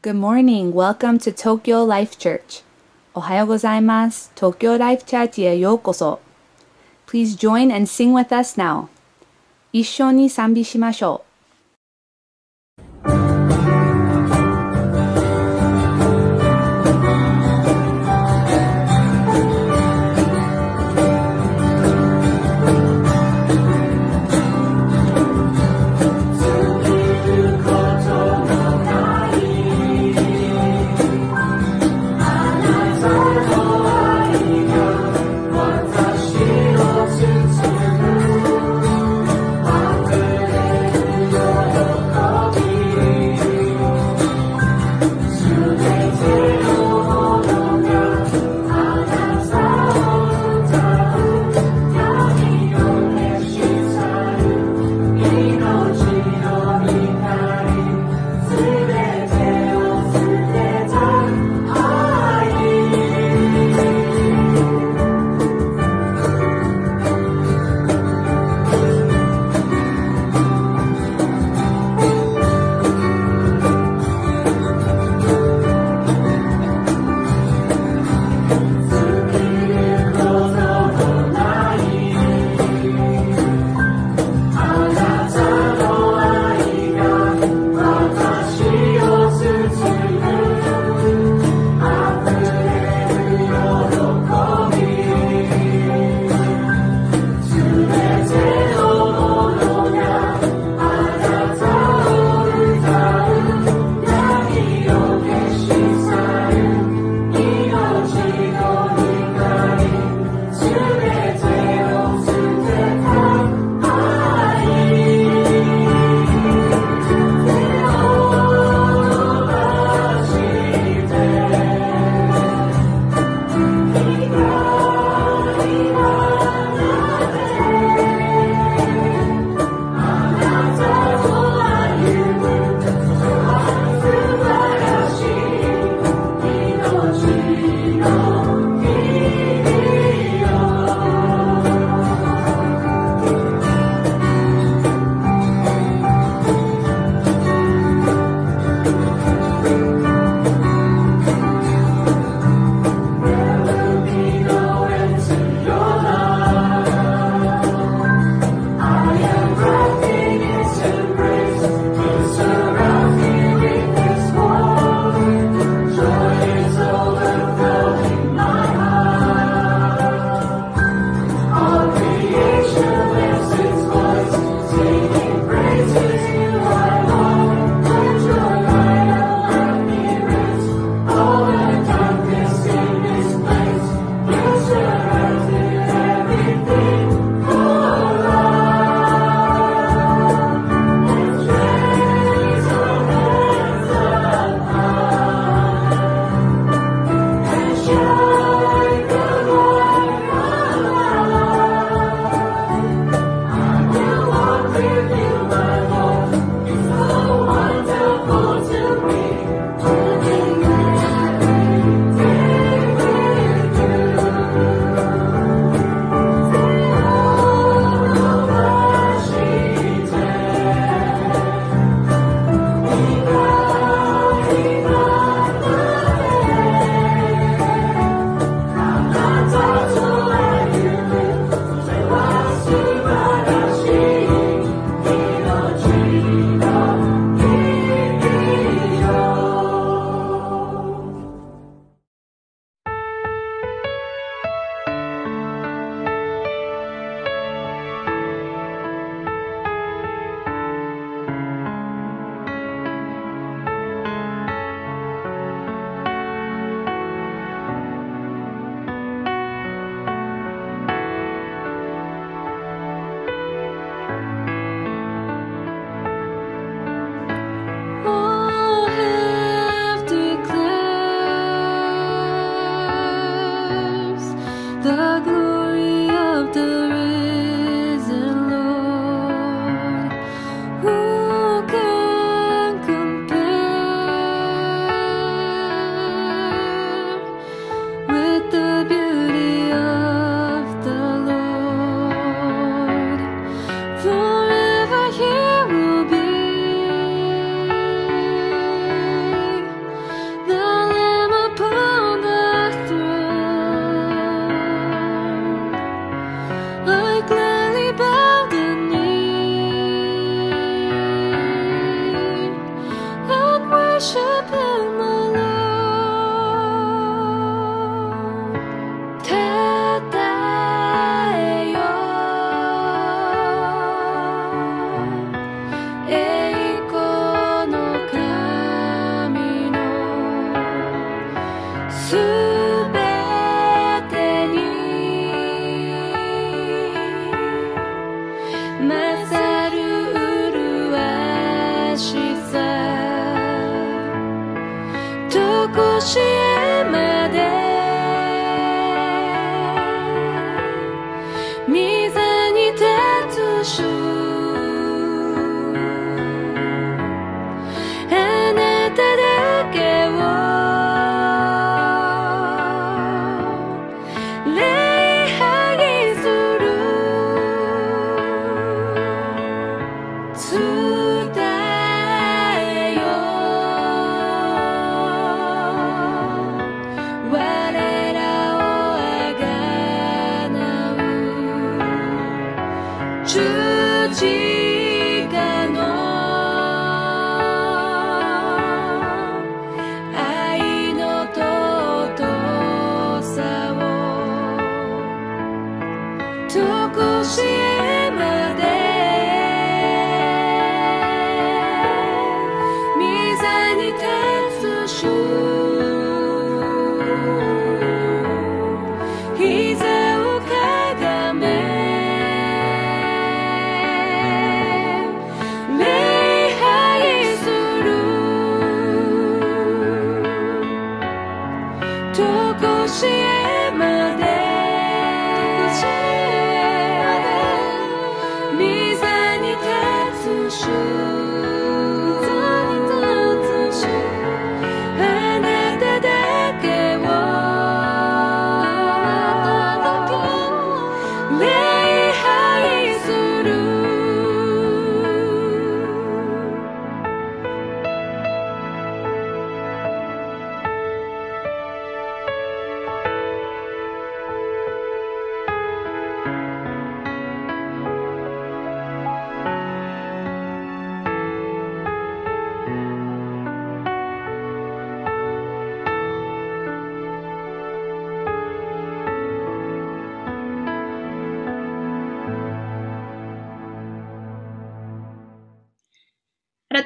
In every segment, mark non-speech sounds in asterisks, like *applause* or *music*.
Good morning. Welcome to Tokyo Life Church. gozaimasu. Tokyo Life Church Please join and sing with us now. 一緒に賛美しましょう。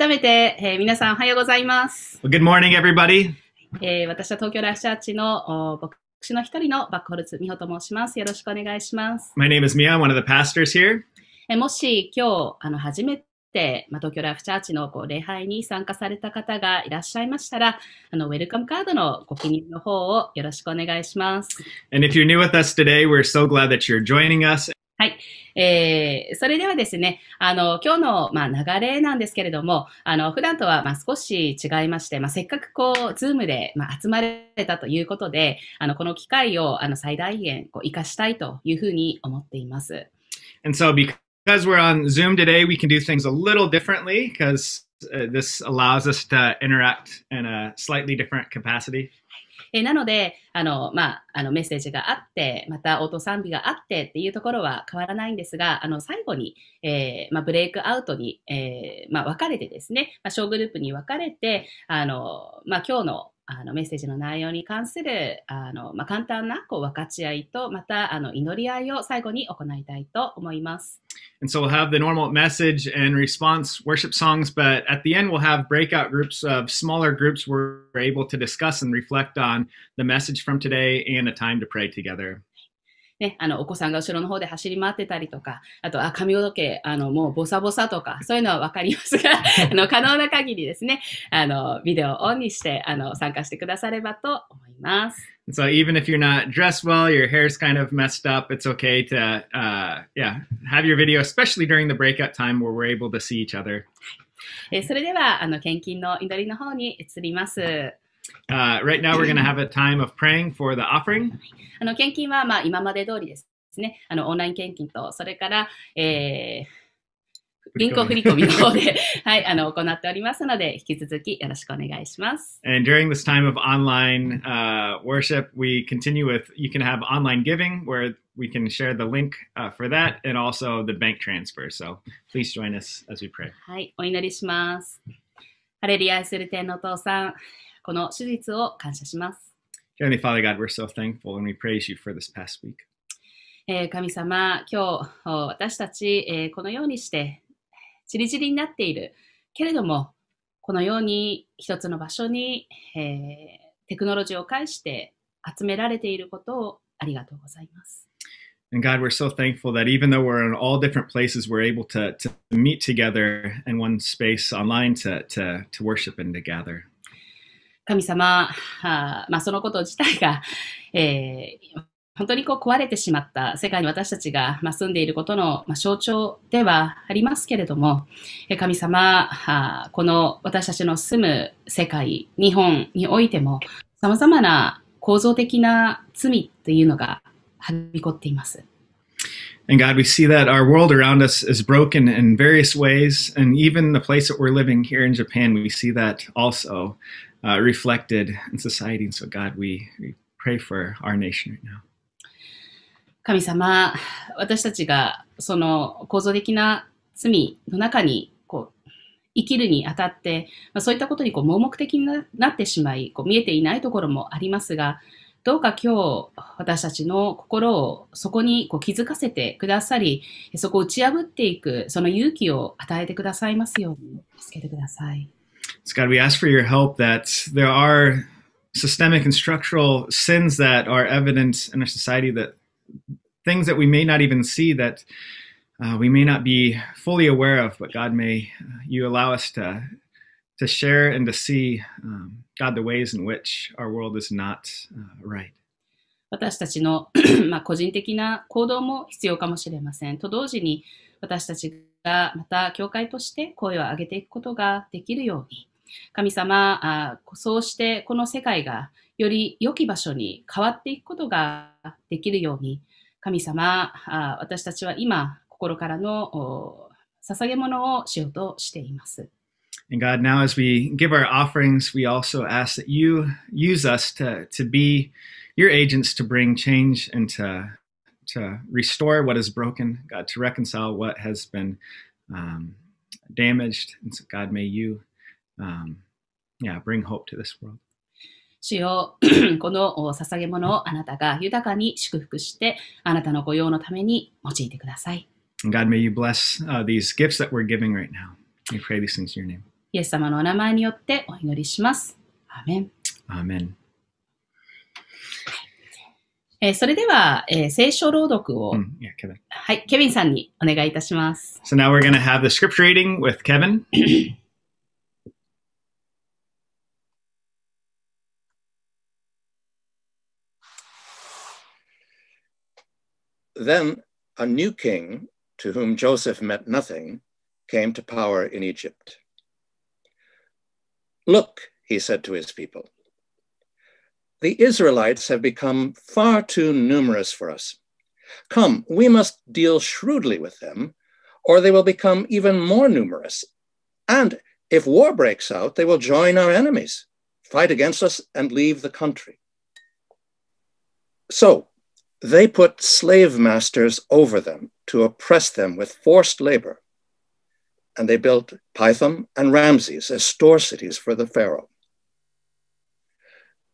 改めて、えー、皆さんおはようございます。good morning, everybody. えー、私は東京ラフシャーチの牧師の一人のバックホルツ美穂と申します。よろしくお願いします。My name is Mia, one of the pastors here. えー、もし今日あの初めてまあ、東京ライフチャーチのこう礼拝に参加された方がいらっしゃいましたら、あのウェルカムカードのご記入の方をよろしくお願いします。And if you're new with us today, we're so glad that you're joining us. はい。えー、それではですね、あの、今日の、まあ、流れなんですけれども、あの、普段とは、まあ、少し違いまして、まあ、せっかくこう、ズームで、まあ、集まれたということで、あの、この機会を、あの、最大限、こう、活かしたいというふうに思っています。And so, because we're on Zoom today, we can do things a little differently, because this allows us to interact in a slightly different capacity. えなので、あの、まあ、あの、メッセージがあって、また応答賛美があってっていうところは変わらないんですが、あの、最後に、えー、まあ、ブレイクアウトに、えー、まあ、分かれてですね、まあ、小グループに分かれて、あの、まあ、今日のあのメッセージの内容に関するあの、まあ、簡単なこう分かち合いとまたあの祈り合いを最後に行いたいと思います。And so we'll have the normal message and response worship songs, but at the end we'll have breakout groups of smaller groups where we're able to discuss and reflect on the message from today and a time to pray together. ね、あの、お子さんが後ろの方で走り回ってたりとか、あと、あ、髪の毛、あの、もうボサボサとか、そういうのはわかりますが、あの、可能な限りですね、あの、ビデオをオンにして、あの、参加してくださればと思います。So even if you're not dressed well, your hair's kind of messed up, it's okay to, uh, yeah, have your video, especially during the breakout time where we're able to see each other. えそれでは、あの、献金の祈りの方に移ります。Uh, right now we're going to have a time of praying for the offering. あの献金はまあ今まで通りですね。あのオンライン献金とそれから、えー、銀行振込の方で、はい、あの行っておりますので引き続きよろしくお願いします。And *laughs* *laughs* during this time of online、uh, worship, we continue with you can have online giving where we can share the link uh, for that and also the bank transfer. So please join us as we pray. はい、お祈りします。ハレリアする天の父さん。この手術を感謝します。Heavenly Father God, we're so thankful and we praise you for this past week. え神様、今日私たち、えー、このようにしてちりぢりになっているけれどもこのように一つの場所に、えー、テクノロジーを介して集められていることをありがとうございます。And God, we're so thankful that even though we're in all different places, we're able to, to meet together in one space online to, to, to worship and to gather. 神様、あまあ、そのこと自体が、えー、本当にこう壊れてしまった世界に私たちが住んでいることの象徴ではありますけれども、神様、この私たちの住む世界、日本においても、様々な構造的な罪というのがはびこっています。And God, we see that our world around us is broken in various ways, and even the place that we're living here in Japan, we see that also. uh, reflected in society. And so, God, we, we pray for our nation right now. 神様、私たちがその構造的な罪の中にこう生きるにあたって、まあ、そういったことにこう盲目的になってしまいこう見えていないところもありますがどうか今日私たちの心をそこにこう気づかせてくださりそこを打ち破っていくその勇気を与えてくださいますように助けてください。it's God, we ask for your help that there are systemic and structural sins that are evident in our society that things that we may not even see that uh, we may not be fully aware of, but God, may uh, you allow us to to share and to see um, God the ways in which our world is not uh, right. 私たちのまあ個人的な行動も必要かもしれません。と同時に私たちがまた教会として声を上げていくことができるように。*clears throat* 神様あ、そうしてこの世界がより良き場所に変わっていくことができるように、神様、あ私たちは今、心からの捧げ物をしようとしています。And God, now as we give our offerings, we also ask that you use us to, to be your agents to bring change and to, to restore what is broken, God, to reconcile what has been um, damaged. And so, God, may you um, yeah, bring hope to this world. 主よこの捧げ物をあなたが豊かに祝福して、あなたの御用のために用いてください。God, may you bless、uh, these gifts that we're giving right now. We pray these things in your name. イエス様のお名前によってお祈りします。アーメン。アーメン。えー、それでは、えー、聖書朗読を、mm, yeah, Kevin. はい、ケビンさんにお願いいたします。So now we're going to have the scripture reading with Kevin. Then a new king, to whom Joseph meant nothing, came to power in Egypt. Look, he said to his people, the Israelites have become far too numerous for us. Come, we must deal shrewdly with them, or they will become even more numerous. And if war breaks out, they will join our enemies, fight against us, and leave the country. So they put slave masters over them to oppress them with forced labor. And they built Python and Ramses as store cities for the Pharaoh.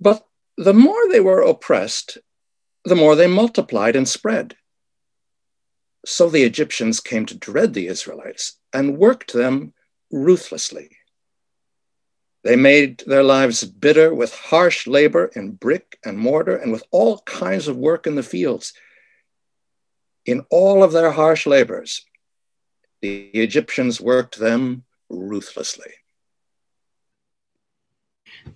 But the more they were oppressed, the more they multiplied and spread. So the Egyptians came to dread the Israelites and worked them ruthlessly. They made their lives bitter with harsh labor in brick and mortar and with all kinds of work in the fields. In all of their harsh labors, the Egyptians worked them ruthlessly.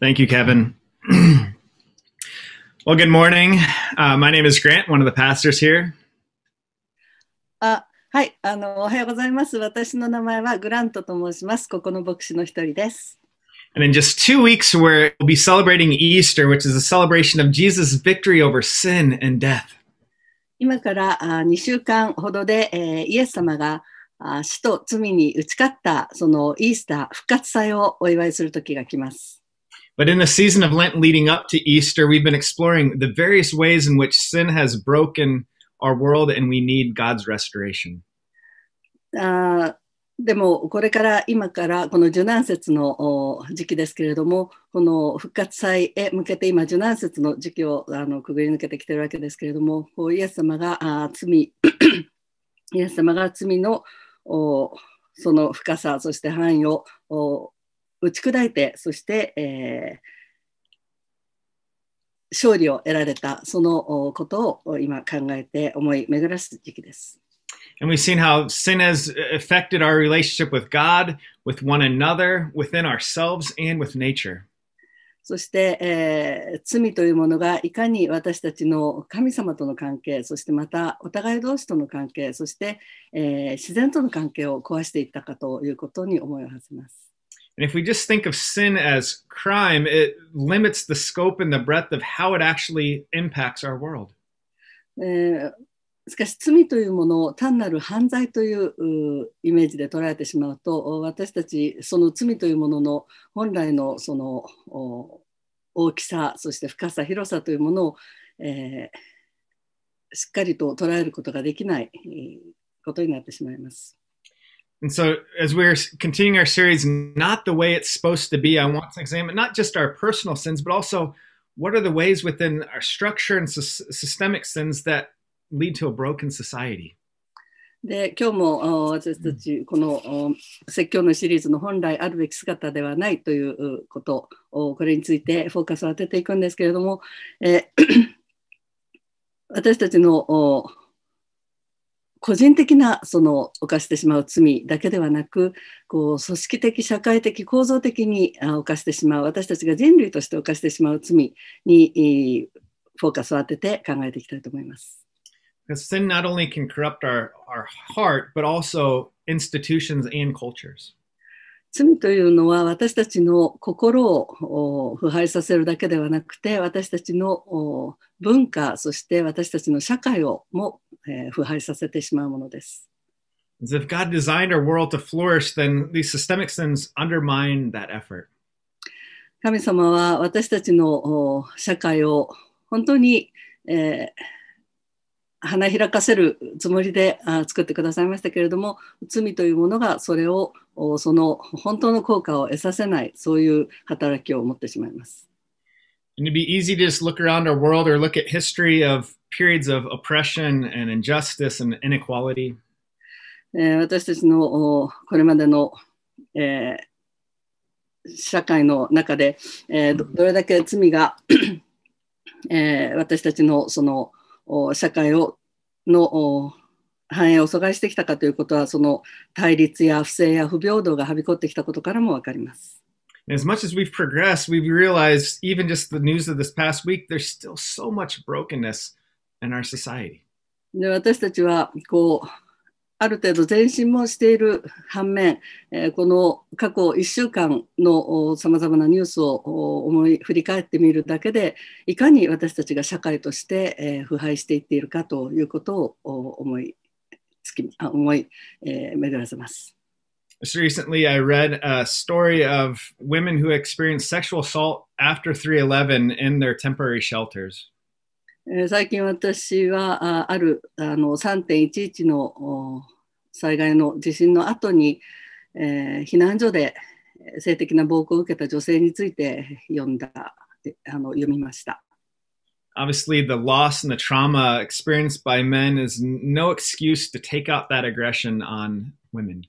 Thank you, Kevin. *clears throat* well, good morning. Uh, my name is Grant, one of the pastors here. Uh, はい、あの、おはようございます。私の名前はグラントと申します。ここの牧師の一人です。and in just two weeks, we'll be celebrating Easter, which is a celebration of Jesus' victory over sin and death. 今から2週間ほどで、えー、イエス様が死と罪に打ち勝ったそのイースター復活祭をお祝いする時が来ます。But in the season of Lent leading up to Easter, we've been exploring the various ways in which sin has broken our world and we need God's restoration. あ uh, でもこれから今からこの受難節の時期ですけれどもこの復活祭へ向けて今受難節の時期をあのくぐり抜けてきてるわけですけれどもイエス様が罪 *coughs* イエス様が罪のその深さそして範囲を打ち砕いてそして、えー、勝利を得られたそのことを今考えて思い巡らす時期です。And we've seen how sin has affected our relationship with God, with one another, within ourselves, and with nature. そして、えー、罪というものがいかに私たちの神様との関係、そしてまたお互い同士との関係、そして、えー、自然との関係を壊していったかということに思いを馳せます。And if we just think of sin as crime, it limits the scope and the breadth of how it actually impacts our world. しかし罪というものを単なる犯罪というイメージで捉えてしまうと私たちその罪というものの本来のその大きさそして深さ広さというものを、えー、しっかりと捉えることができないことになってしまいます。And so, as we're continuing our series, Not the Way It's Supposed to Be, I want to examine not just our personal sins, but also what are the ways within our structure and systemic sins that lead to a broken society. で今日も私たちこの説教のシリーズの本来あるべき姿ではないということをこれについてフォーカスを当てていくんですけれども、え *clears throat* 私たちの個人的なその犯してしまう罪だけではなくこう組織的社会的構造的に犯してしまう私たちが人類として犯してしまう罪にフォーカスを当てて考えていきたいと思います。b e は私たちの心を腐敗るだけでなくて私たちの文化そして私たちの社会をも腐敗させてしまうものです。神様は私たちの社会を本当に、花開かせるつもりで作ってくださいましたけれども罪というものがそれをその本当の効果を得させないそういう働きを持ってしまいます。And it'd be easy to just look around our world or look at history of periods of oppression and injustice and inequality. 私たちのこれまでの、えー、社会の中で、えー、どれだけ罪が、えー、私たちのその社会をの繁栄を阻害してきたかということはその対立や不正や不平等がはびこってきたことからも分かります。As much as we've progressed, we've realized even just the news of this past week, there's still so much brokenness in our society. で私たちはこうある程度前進もしている反面、えこの過去1週間のさまざまなニュースを思い振り返ってみるだけでいかに私たちが社会として、え腐敗していっているかということを思いつきあ思い、え巡らせます。j s t recently, I read a story of women who experienced sexual assault after 311 in their temporary shelters. 最近私はあるあの3.11の災害の地震の後に、えー、避難所で性的な暴行を受けた女性について読んだあの読みました。Obviously, the loss and the trauma experienced by men is no excuse to take out that aggression on women.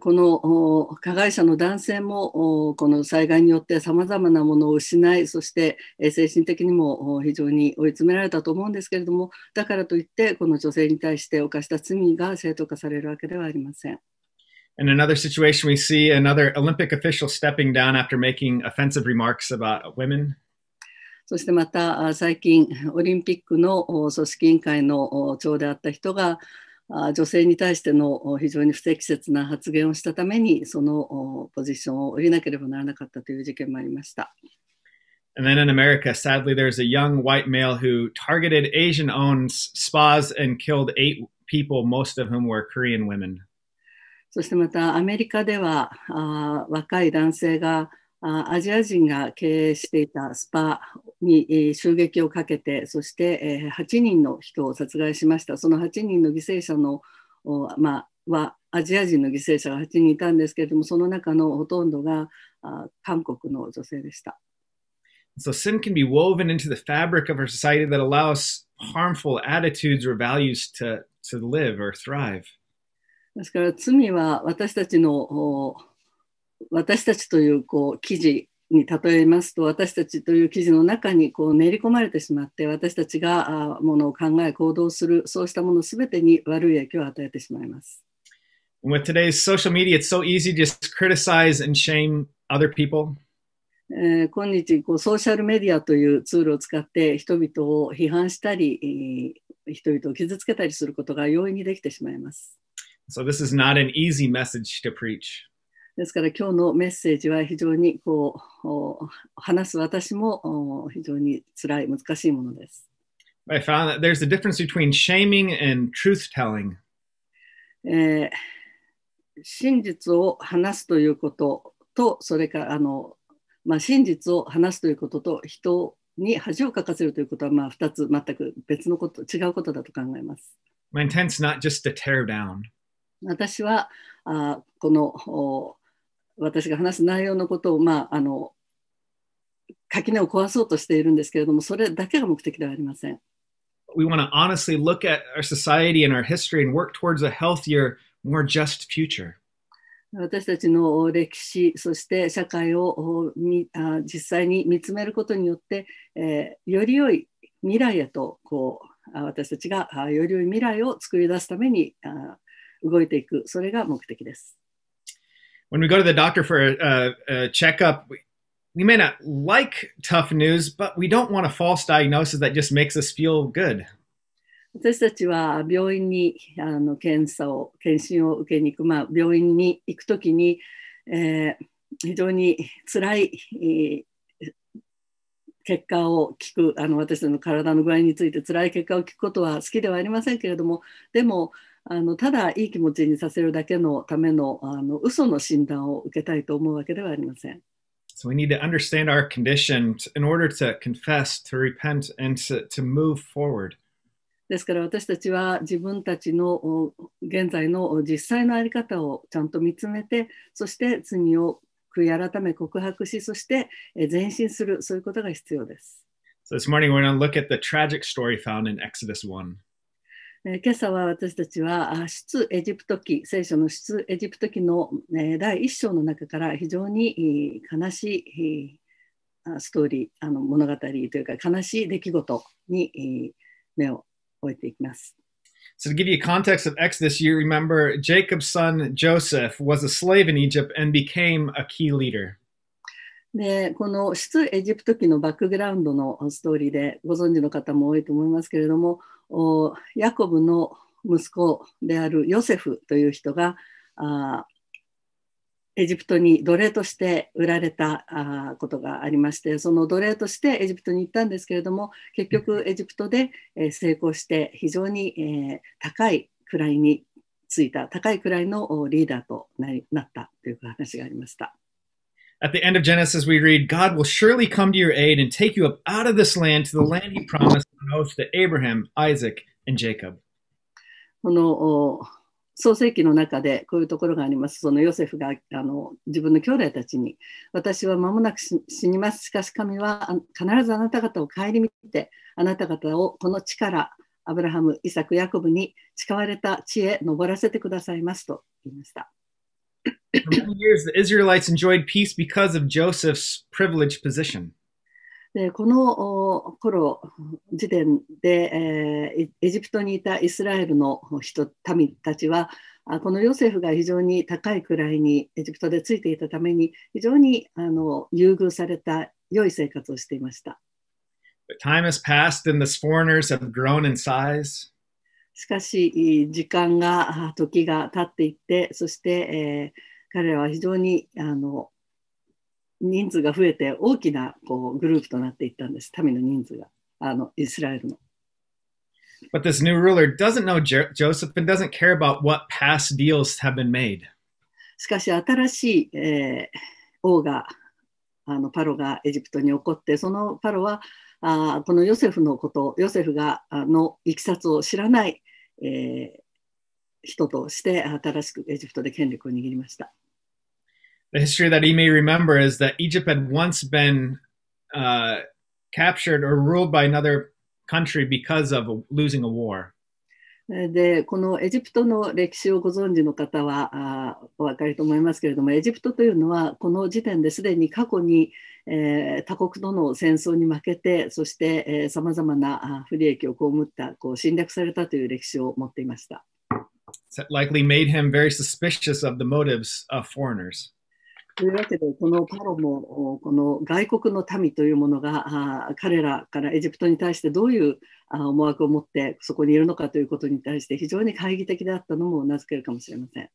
この加害者の男性もこの災害によってさまざまなものを失いそして精神的にも非常に追い詰められたと思うんですけれどもだからといってこの女性に対して犯した罪が正当化されるわけではありません。In another situation, we see another Olympic official stepping down after making offensive remarks about women そしてまた最近オリンピックの組織委員会の長であった人が女性に対しての非常に不適切な発言をしたためにそのポジションを降りなければならなかったという事件もありました。And then in America, sadly, there's a young white male who targeted Asian owned spas and killed eight people, most of whom were Korean women. そしてまたアメリカではあ若い男性がアジア人が経営していたスパに襲撃をかけて、そして8人の人を殺害しました。その8人の犠牲者の、まあ、は、アジア人の犠牲者が8人いたんですけれども、その中のほとんどが韓国の女性でした。So sin can be woven into the fabric of our society that allows harmful attitudes or values to, to live or thrive. ですから罪は私たちの私たちというこう記事に例えますと私たちという記事の中にこう練り込まれてしまって私たちがものを考え行動するそうしたものべてに悪い影響を与えてしまいます。With today's social media, it's so easy to just criticize and shame other people. えー、今日こうソーシャルメディアというツールを使って人々を批判したり、えー、人々を傷つけたりすることが容易にできてしまいます。So this is not an easy message to preach. ですから今日のメッセージは非常にこう話す私も非常につらい難しいものです。I found that there's a difference between shaming and truth telling. えー、真実を話すということと、それからあの、まあ、真実を話すということと、人に恥をかかせるということは、まあ、2つ全く別のこと、違うことだと考えます。My intent's not just to tear down. 私はあこの私が話す内容のことを、まあ、あの垣根を壊そうとしているんですけれども、それだけが目的ではありません。We want to honestly look at our society and our history and work towards a healthier, more just future. 私たちの歴史、そして社会を実際に見つめることによって、えより良い未来へとこう私たちがより良い未来を作り出すために動いていく、それが目的です。when we go to the doctor for a, a, checkup, we, we may not like tough news, but we don't want a false diagnosis that just makes us feel good. 私たちは病院にあの検査を検診を受けに行く、まあ、病院に行くときに、えー、非常につらい、えー、結果を聞くあの私たちの体の具合についてつらい結果を聞くことは好きではありませんけれどもでもあのただいい気持ちにさせるだけのためのあの嘘の診断を受けたいと思うわけではありません。So we need to understand our condition in order to confess, to repent, and to, to move forward. ですから私たちは自分たちの現在の実際の在り方をちゃんと見つめて、そして罪を悔い改め告白し、そして前進する、そういうことが必要です。So this morning we're going to look at the tragic story found in Exodus 1. えー、今朝は私たちは出エジプト記聖書の出エジプト記の、えー、第1章の中から非常に、えー、悲しい、ストーリーあの物語というか悲しい出来事に、目を置いていきます。So to give you context of Exodus, you remember Jacob's son Joseph was a slave in Egypt and became a key leader. でこの出エジプト記のバックグラウンドのストーリーでご存知の方も多いと思いますけれどもヤコブの息子であるヨセフという人があエジプトに奴隷として売られたあことがありましてその奴隷としてエジプトに行ったんですけれども結局エジプトで、え成功して非常に、え高い位についた高い位のリーダーとなりなったという話がありました。At the end of Genesis, we read, God will surely come to your aid and take you up out of this land to the land he promised on oath to Abraham, Isaac, and Jacob. この創世記の中でこういうところがあります。そのヨセフがあの自分の兄弟たちに、私は間もなく死にます。しかし神は必ずあなた方を顧みて、あなた方をこの地からアブラハム、イサク、ヤコブに誓われた地へ登らせてくださいますと言いました。For many years, the Israelites enjoyed peace because of Joseph's privileged position. でこの頃時点で、えー、エジプトにいたイスラエルの人民たちはこのヨセフが非常に高い位にエジプトでついていたために非常にあの優遇された良い生活をしていました。But time has passed and the foreigners have grown in size. しかし時間が *laughs* 時が経っていってそして、えー、彼らは非常にあの人数が増えて大きなこうグループとなっていったんです民の人数があのイスラエルの。But this new ruler doesn't know Joseph and doesn't care about what past deals have been made. しかし新しい、えー、王があのパロがエジプトに起こってそのパロはあこのヨセフのことヨセフがのいきさつを知らない、えー、人として新しくエジプトで権力を握りました。The history that he may remember is that Egypt had once been、uh, captured or ruled by another country because of losing a war. でこのエジプトの歴史をご存知の方はあお分かりと思いますけれどもエジプトというのはこの時点ですでに過去に、えー、他国との戦争に負けてそしてさまざまな不利益を被ったこう侵略されたという歴史を持っていました。likely made him very suspicious of the motives of foreigners. というわけで、このパロもこの外国の民というものが彼らからエジプトに対してどういう思惑を持ってそこにいるのかということに対して非常に懐疑的であったのも名付けるかもしれません。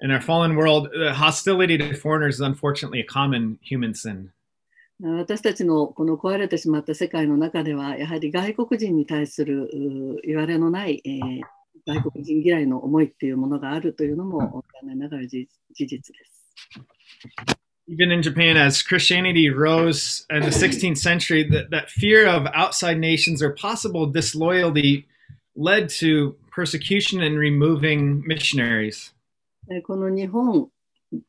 in our fallen world, uh, hostility to foreigners is unfortunately a common human sin. 私たちのこの壊れてしまった世界の中では、やはり外国人に対するいわれのない、えー、外国人嫌いの思いっていうものがあるというのも残念ながら事実です。Even in Japan, as Christianity rose in the 16th century, that, that fear of outside nations or possible disloyalty led to persecution and removing missionaries. この日本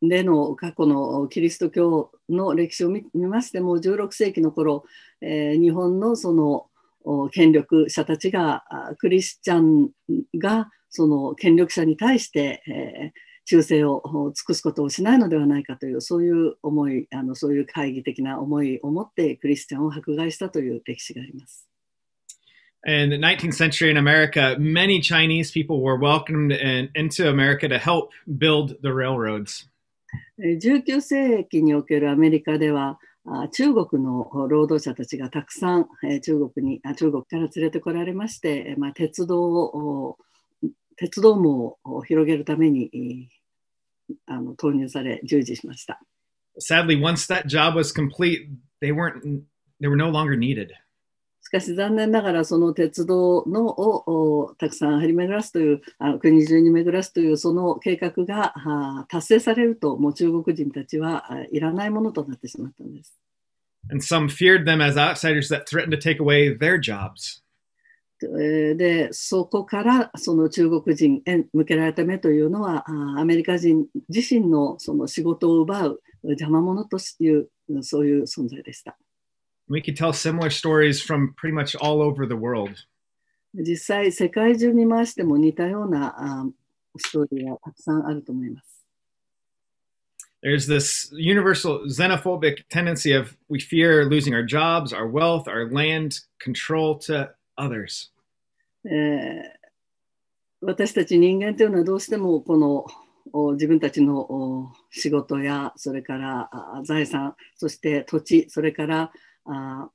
での過去のキリスト教の歴史を見ましても16世紀の頃、えー、日本のその権力者たちがクリスチャンがその権力者に対して、えー、忠誠を尽くすことをしないのではないかというそういう思いあのそういう懐疑的な思いを持ってクリスチャンを迫害したという歴史があります。in the 19th century in America, many Chinese people were welcomed in, into America to help build the railroads. 19世紀におけるアメリカでは中国の労働者たちがたくさん中国に中国から連れてこられまして、まあ、鉄道を鉄道網を広げるためにあの投入され従事しました。Sadly, once that job was complete, they they were no longer needed. しかし残念ながらその鉄道のをたくさん張り巡らすというあ国中に巡らすというその計画が達成されるともう中国人たちはいらないものとなってしまったんです。And some feared them as outsiders that threatened to take away their jobs. でそこからその中国人へ向けられた目というのはアメリカ人自身のその仕事を奪う邪魔者というそういう存在でした。We could tell similar stories from pretty much all over the world. 実際、世界中見ましても似たようなストーリーがたくさんあると思います。There's this universal xenophobic tendency of we fear losing our jobs, our wealth, our land, control to others. 私たち人間というのはどうしてもこの自分たちの仕事やそれから財産そして土地それからあ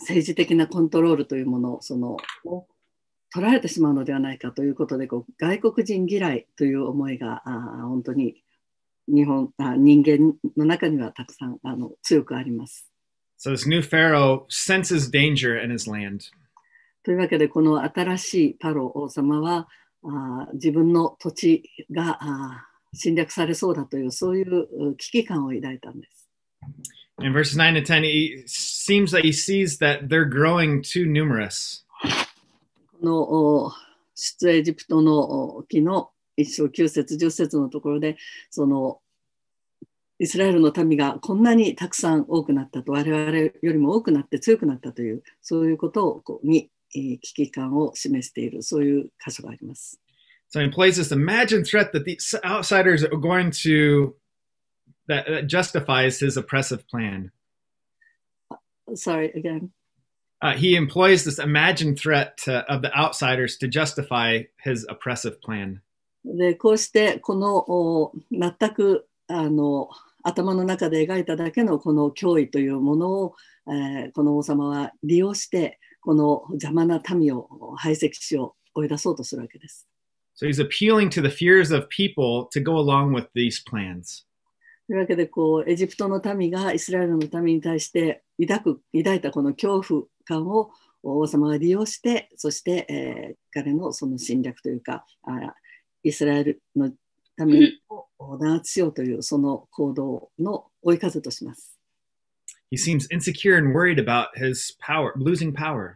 政治的なコントロールというものそのを取られてしまうのではないかということでこう外国人嫌いという思いがあ本当に日本あ人間の中にはたくさんあの強くあります。So this new pharaoh senses danger in his land. というわけでこの新しいパロ王様はあ自分の土地があ侵略されそうだというそういう危機感を抱いたんです。in verses 9 to 10, he seems that he sees that they're growing too numerous. この出エジプトの木の一章9節10節のところでそのイスラエルの民がこんなにたくさん多くなったと我々よりも多くなって強くなったというそういうことをこうに、えー、危機感を示しているそういう箇所があります。So in places, imagine threat that the outsiders are going to that, that justifies his oppressive plan. Sorry, again. Uh, he employs this imagined threat to, of the outsiders to justify his oppressive plan. でこうしてこの全くあの頭の中で描いただけのこの脅威というものを、えー、この王様は利用してこの邪魔な民を排斥しよう追い出そうとするわけです。So he's appealing to the fears of people to go along with these plans. というわけでこうエジプトの民がイスラエルの民に対して抱く抱いたこの恐怖感を王様が利用してそして、えー、彼のその侵略というかあイスラエルの民を弾圧しようというその行動の追い風とします。He seems insecure and worried about his power, losing power.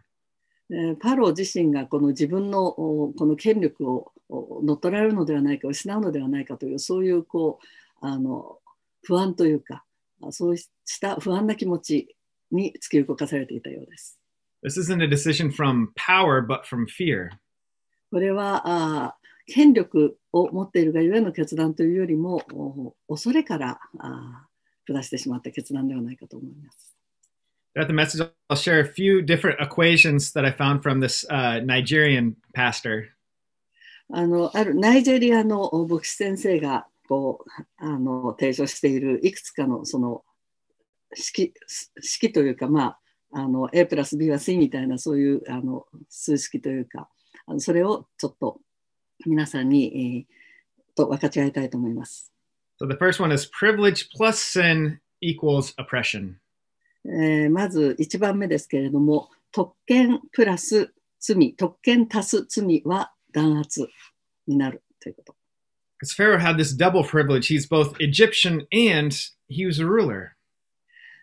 パロ自身がこの自分のこの権力を乗っ取られるのではないか、失うのではないかという、そういうこうあの不安というか、そうした不安な気持ちに突き動かされていたようです。This isn't a decision from power, but from fear. これはあ権力を持っているがゆえの決断というよりも、恐れからあ下してしまった決断ではないかと思います。At the message, I'll share a few different equations that I found from this、uh, Nigerian pastor. あのあるナイジェリアの牧師先生がこうあの提唱しているいくつかのその式式というか、まあ、あの A プラス B は C みたいなそういうあの数式というかあのそれをちょっと皆さんに、えー、と分かち合いたいと思います。So the first one is privilege plus sin equals oppression. えー、まず一番目ですけれども、特権プラス罪、特権足す罪は弾圧になるということ。because Pharaoh had this double privilege. He's both Egyptian and he was a ruler.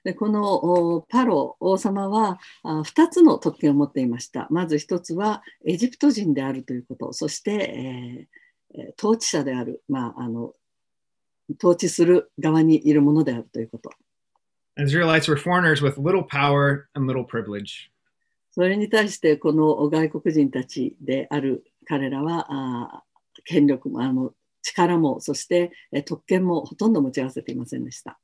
でこのパロ王様は2つの特権を持っていました。まず1つはエジプト人であるということ、そして、えー、統治者である、まああの、統治する側にいるものであるということ。それに対してこの外国人たちである彼らはあ権力もあの力も、そして特権もほとんど持ち合わせていませんでした。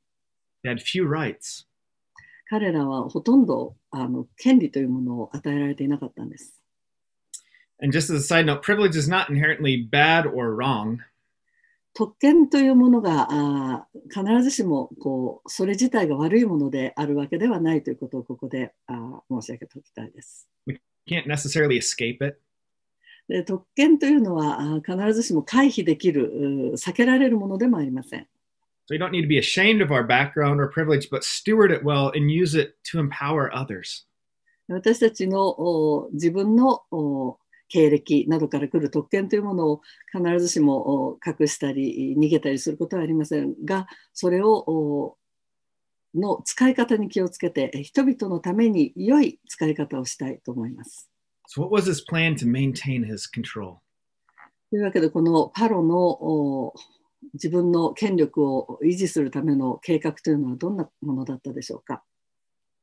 彼らはほとんどあの権利というものを与えられていなかったんです。And just as a side note, privilege is not inherently bad or wrong. 特権というものがあ必ずしもこうそれ自体が悪いものであるわけではないということをここであ申し上げておきたいです。We can't necessarily escape it. 特権というのは必ずしも回避できる、避けられるものでもありません。So you don't need to be ashamed of our background or privilege, but steward it well and use it to empower others. 私たちの自分の経歴などから来る特権というものを必ずしも隠したり逃げたりすることはありませんがそれをの使い方に気をつけて人々のために良い使い方をしたいと思います。So what was his plan to maintain his control? というわけで、このパロの自分の権力を維持するための計画というのはどんなものだったでしょうか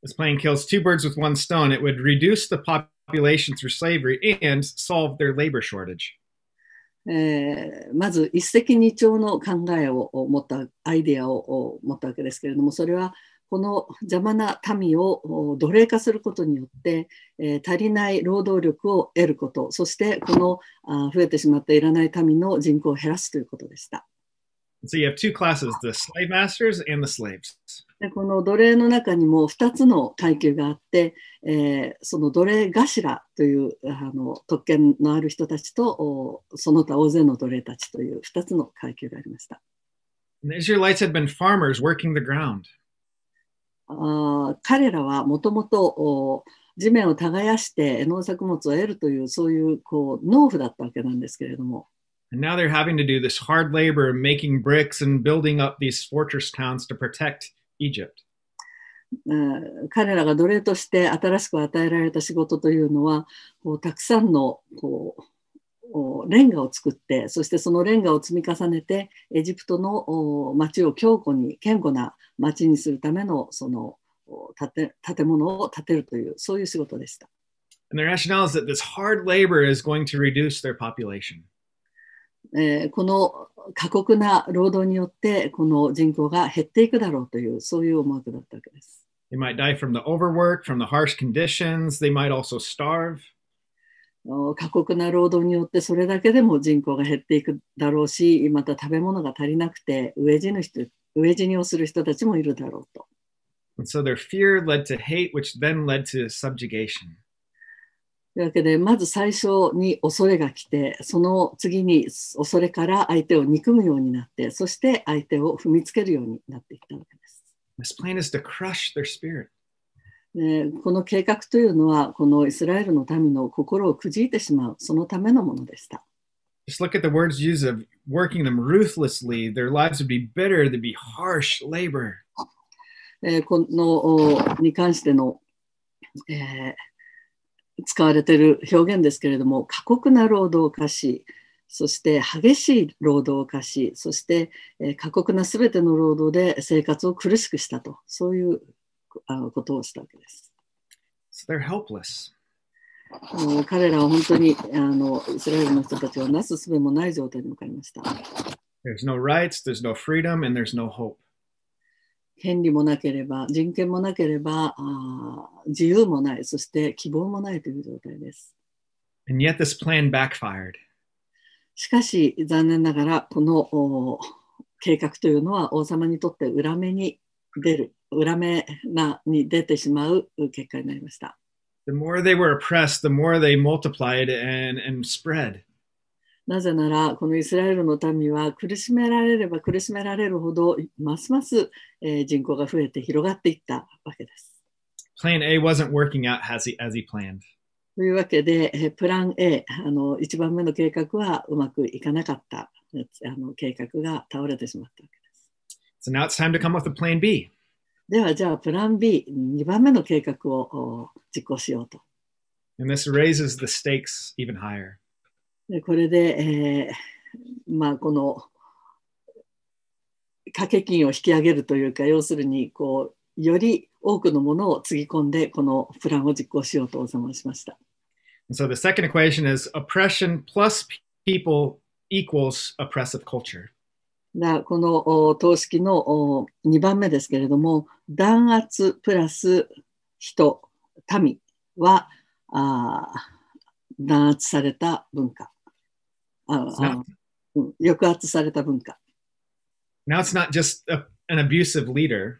This plan kills two birds with one stone. It would reduce the population through slavery and solve their labor shortage. えー、まず一石二鳥の考えを持ったアイデアを持ったわけですけれどもそれはこの邪魔な民を奴隷化することによって、えー、足りない労働力を得ることそしてこのあ増えてしまったいらない民の人口を減らすということでした。t h e slave masters and the slaves. この奴隷の中にも2つの階級があって、えー、その奴隷頭というあの特権のある人たちとその他大勢の奴隷たちという2つの階級がありました。And the Israelites had been farmers working the ground. あ彼らはもともと地面を耕して農作物を得るというそういうこう農夫だったわけなんですけれども。And now they're having to do this hard labor of making bricks and building up these fortress towns to protect Egypt. 彼らが奴隷として新しく与えられた仕事というのはこうたくさんのこうレンガを作ってそしてそのレンガを積み重ねてエジプトの町を強固に堅固な町にするためのその建物を建てるというそういう仕事でした。a えこの過酷な労働によってこの人口が減っていくだろうというそういう思惑だったわけです。They might die from the overwork, from the harsh conditions, they might also starve. 過酷な労働によってそれだけでも人口が減っていくだろうしまた食べ物が足りなくて飢え死ぬ人飢え死にをする人たちもいるだろうと。so their fear led to hate, which then led to subjugation. というわけで、まず最初に恐れが来て、その次に恐れから相手を憎むようになって、そして相手を踏みつけるようになっていったわけです。This plan is to crush their spirit. えこの計画というのはこのイスラエルの民の心をくじいてしまうそのためのものでした。Just look at the words used of working them ruthlessly. Their lives would be bitter, they'd be harsh labor. えこのに関しての、えー、使われている表現ですけれども、過酷な労働をし、そして激しい労働をし、そして、え過酷なすべての労働で生活を苦しくしたと、そういうあのことをしたわけです。So、they're helpless. 彼らは本当にあのイスラエルの人たちはなすすべもない状態に向かいました。There's no rights, there's no freedom, and there's no hope. 権利もなければ、人権もなければ、あ自由もない、そして希望もないという状態です。And yet this plan backfired. しかし、残念ながら、この計画というのは王様にとって裏目に出る裏目なに出てしまう結果になりました。The more they were oppressed, the more they multiplied and, and spread. なぜなら、このイスラエルの民は苦しめられれば苦しめられるほど、ますます、えー、人口が増えて広がっていったわけです。Plan A wasn't working out as he, as he planned. というわけで、プラン A、あの1番目の計画はうまくいかなかった。あの計画が倒れてしまったわけです。So now it's time to come up with a plan B. では、じゃあ、プラン B、2番目の計画を実行しようと。And this raises the stakes even higher. でこれで、えー、まあ、この、掛け金を引き上げるというか、要するに、こう、より多くのものをつぎ込んで、このプランを実行しようとお様しました。And so the second equation is oppression plus people equals oppressive culture. なこの等式の2番目ですけれども弾圧プラス人民はあ弾圧された文化あうん、抑圧された文化 Now it's not just a, an abusive leader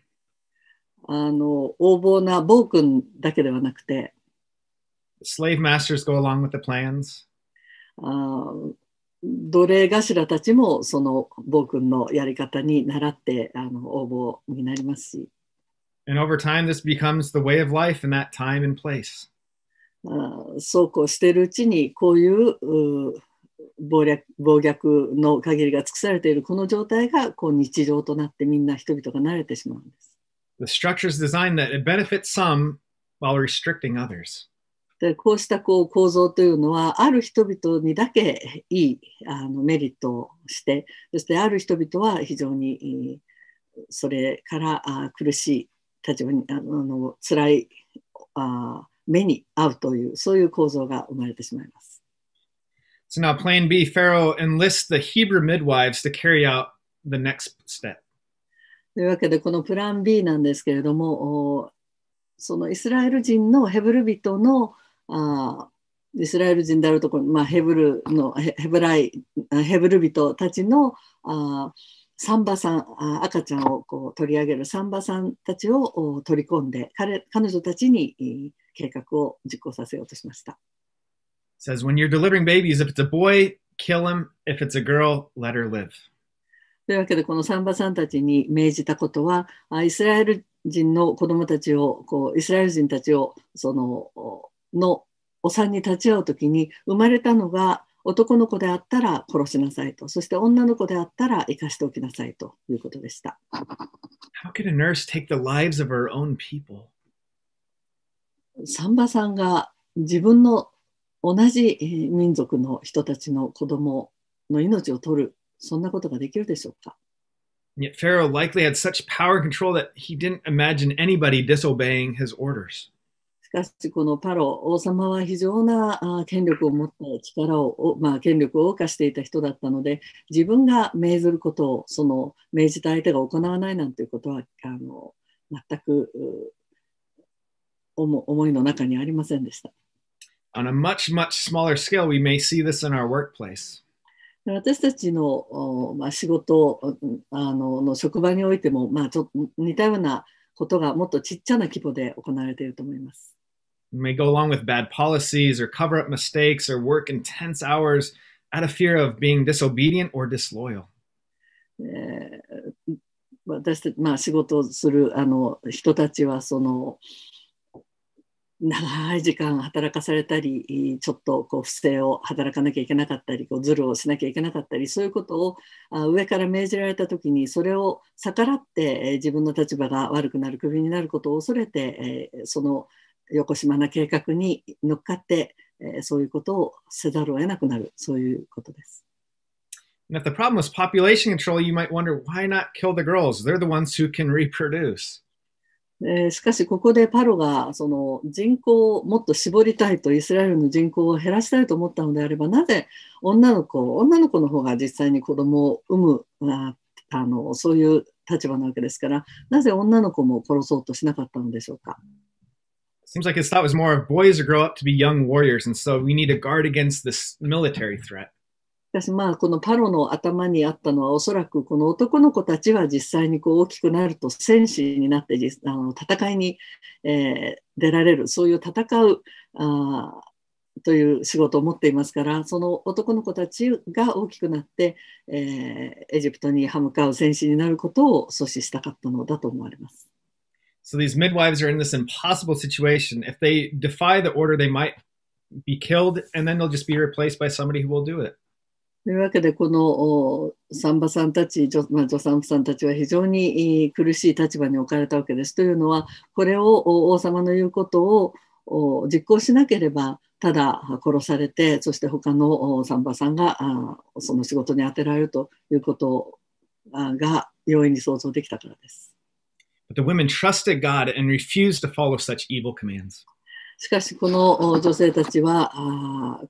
あの横暴な暴君だけではなくて Slave masters go along with the plans あ奴隷頭たちもその暴君のやり方に習ってあの応募になりますし。And over time, this becomes the way of life in that time and place. そうこうしているうちにこういう暴虐暴虐の限りが尽くされているこの状態がこう日常となってみんな人々が慣れてしまうんです。The structure is designed that it benefits some while restricting others. こうしたこう構造というのはある人々にだけいいあのメリットをしてそしてある人々は非常にそれからあ苦しい立場にあの辛いあ目に遭うというそういう構造が生まれてしまいます。So now plan B, Pharaoh enlists the Hebrew midwives to carry out the next step. というわけでこのプラン B なんですけれどもそのイスラエル人のヘブル人のあイスラエル人であるところ、まあ、ヘブルのヘブライヘブル人たちのあサンバさん赤ちゃんをこう取り上げるサンバさんたちを取り込んで彼彼女たちに計画を実行させようとしました。Says, when you're delivering babies, if it's a boy, kill him. If it's a girl, let her live. というわけで、このサンバさんたちに命じたことは、イスラエル人の子供たちを、こうイスラエル人たちをそののお産に立ち会う時に生まれたのが男の子であったら殺しなさいと、そして女の子であったら生かしておきなさいということでした。How could a nurse take the lives of her own people? サンバさんが自分の同じ民族の人たちの子供の命を取る、そんなことができるでしょうか Yet Pharaoh likely had such power and control that he didn't imagine anybody disobeying his orders. かしこのパロ王様は非常な権力を持って力を、まあ、権力を謳歌していた人だったので自分が命ずることをその命じた相手が行わないなんていうことはあの全く思いの中にありませんでした。On a much, much smaller scale, we may see this in our workplace. 私たちの、まあ、仕事あのの職場においても、まあ、ちょ似たようなことがもっとちっちゃな規模で行われていると思います。may go along with bad policies or cover up mistakes or work intense hours out of fear of being disobedient or disloyal. え私たち、まあ、仕事をするあの人たちはその長い時間働かされたりちょっとこう不正を働かなきゃいけなかったりこうズルをしなきゃいけなかったりそういうことをあ上から命じられた時にそれを逆らってえ自分の立場が悪くなるクビになることを恐れてえその横島な計画に乗っかって、えー、そういうことをせざるを得なくなる、そういうことです。And if the problem was population control, you might wonder why not kill the girls? They're the ones who can *laughs* reproduce. えしかし、ここでパロがその人口をもっと絞りたいとイスラエルの人口を減らしたいと思ったのであればなぜ女の子女の子の方が実際に子供を産むああのそういう立場なわけですからなぜ女の子も殺そうとしなかったのでしょうか。Seems like his thought was more of boys grow up to be young warriors, and so we need to guard against this military threat. まあこのパロの頭にあったのはおそらくこの男の子たちは実際にこう大きくなると戦士になってあの戦いに、えー、出られるそういう戦うあという仕事を持っていますからその男の子たちが大きくなって、えー、エジプトに歯向かう戦士になることを阻止したかったのだと思われます。So these midwives are in this impossible situation. If they defy the order, they might be killed, and then they'll just be replaced by somebody who will do it. というわけで、このサンバさんたち、女,、まあ、助産婦さんたちは非常に苦しい立場に置かれたわけです。というのは、これを王様の言うことを実行しなければ、ただ殺されて、そして他のサンバさんがその仕事に当てられるということが容易に想像できたからです。But the women trusted God and refused to follow such evil commands. しかしこの女性たちは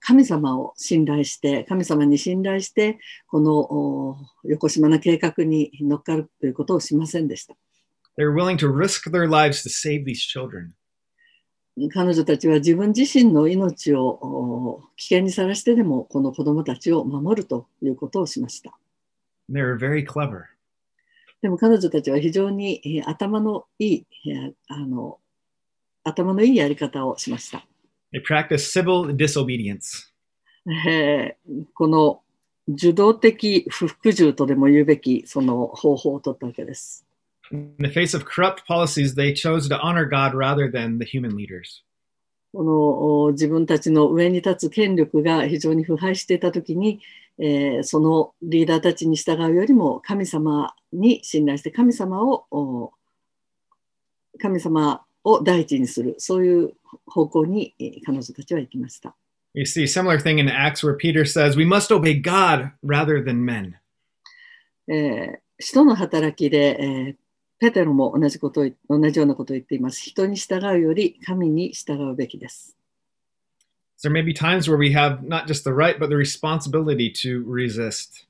神様を信頼して神様に信頼してこの横島の計画に乗っかるということをしませんでした。They're willing to risk their lives to save these children. 彼女たちは自分自身の命を危険にさらしてでもこの子供たちを守るということをしました。They're a very clever. でも彼女たちは非常に、えー、頭のいい、えー、あの頭のいいやり方をしました。They practice civil disobedience. えー、この受動的不服従とでも言うべきその方法を取ったわけです。In the face of corrupt policies, they chose to honor God rather than the human leaders. この自分たちの上に立つ権力が非常に腐敗していたときに、えー、そのリーダーたちに従うよりも神様に信頼して神様を神様を第一にするそういう方向に彼女たちは行きました。You see similar thing in Acts where Peter says we must obey God rather than men. えー、の働きで、ペテロも同じようなことを言っています。人に従うより神に従うべきです。there may be times where we have not just the right, but the responsibility to resist.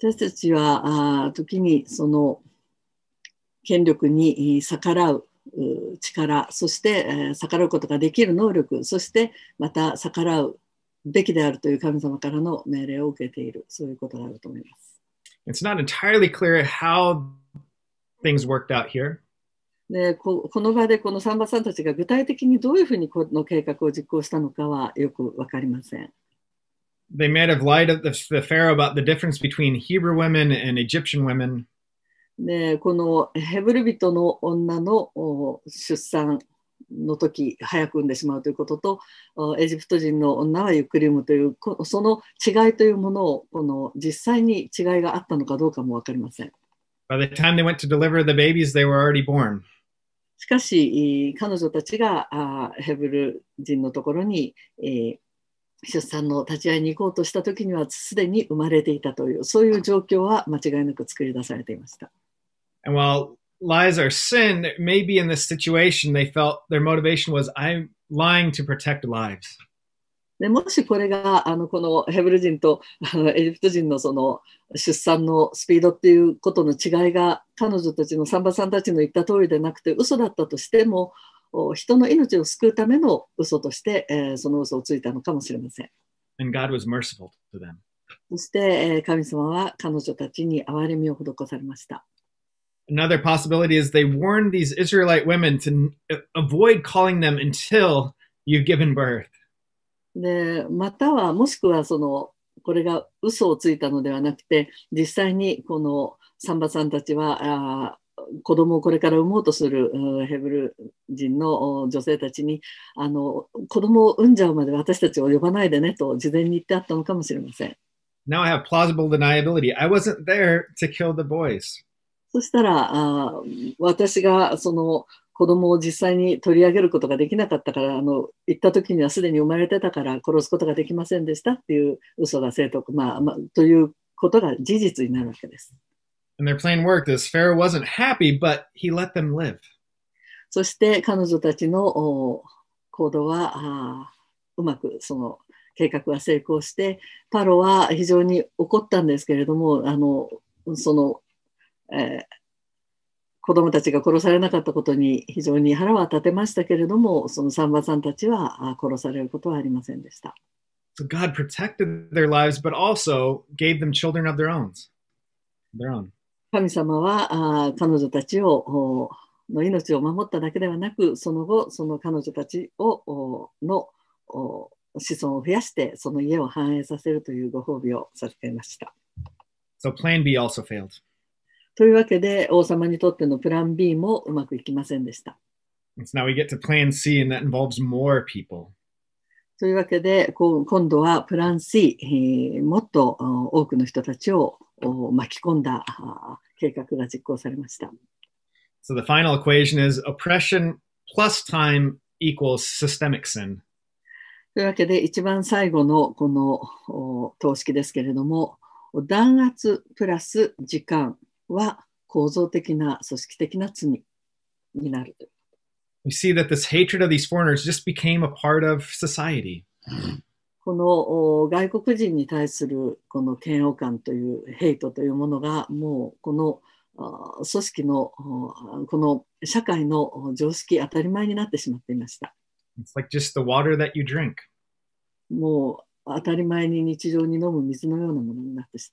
私たちはあ時にその権力に逆らう力、そしてえ逆らうことができる能力、そしてまた逆らうべきであるという神様からの命令を受けている、そういうことがあると思います。It's not entirely clear how things worked out here. でこの場でこのサンバさんたちが具体的にどういうふうにこの計画を実行したのかはよく分かりません。They m a g h a v e lied to the Pharaoh about the difference between Hebrew women and Egyptian women. でこのヘブル人の女の出産の時早く産んでしまうということとエジプト人の女はゆっくり産むというその違いというものをこの実際に違いがあったのかどうかも分かりません。By the time they went to deliver the babies, they were already born. しかし、彼女たちがヘブル人のところに、え出産の立ち会いに行こうとした時にはすでに生まれていたというそういう状況は間違いなく作り出されていました。And while l i s a sinned, maybe in this situation they felt their motivation was I'm lying to protect lives. でもしこれがあのこのヘブル人とあのエジプト人のその出産のスピードっていうことの違いが彼女たちのサンバさんたちの言った通りでなくて嘘だったとしても人の命を救うための嘘として、えー、その嘘をついたのかもしれません。And God was merciful to them. そして、えー、神様は彼女たちに憐れみを施されました。Another possibility is they warned these Israelite women to avoid calling them until you've given birth. でまたはもしくはそのこれが嘘をついたのではなくて実際にこのサンバさんたちはあ子供をこれから産もうとするヘブル人の女性たちにあの子供を産んじゃうまで私たちを呼ばないでねと事前に言ってあったのかもしれません。Now I have plausible deniability. I wasn't there to kill the boys. そしたらあ私がその子供を実際に取り上げることができなかったからあの行った時にはすでに生まれてたから殺すことができませんでしたっていう嘘が正当、まあまあ、ということが事実になるわけです。And their plan worked as Pharaoh wasn't happy, but he let them live. そして彼女たちの行動はあうまくその計画は成功してパロは非常に怒ったんですけれどもあのその、えー子どもたちが殺されなかったことに非常に腹は立てましたけれども、そのサンバさんたちは殺されることはありませんでした。God protected their lives, but also gave them children of their own. Their own. 神様はあ彼女たちをの命を守っただけではなく、その後、その彼女たちをの子孫を増やして、その家を繁栄させるというご褒美をされていました。So plan B also failed. というわけで、王様にとってのプラン B もうまくいきませんでした。というわけで、こう今度はプラン C、えー、もっと多くの人たちを巻き込んだ計画が実行されました。So the f i n p l u s time equals systemic sin. というわけで、一番最後のこの等式ですけれども、弾圧プラス時間。は構造的な組織的な罪になる。We see that this hatred of these foreigners just became a part of society. この外国人に対するこの嫌悪感というヘイトというものがもうこの組織のこの社会の常識当たり前になってしまっていました。It's like just the water that you drink. もう当たり前に日常に飲む水のようなものになってし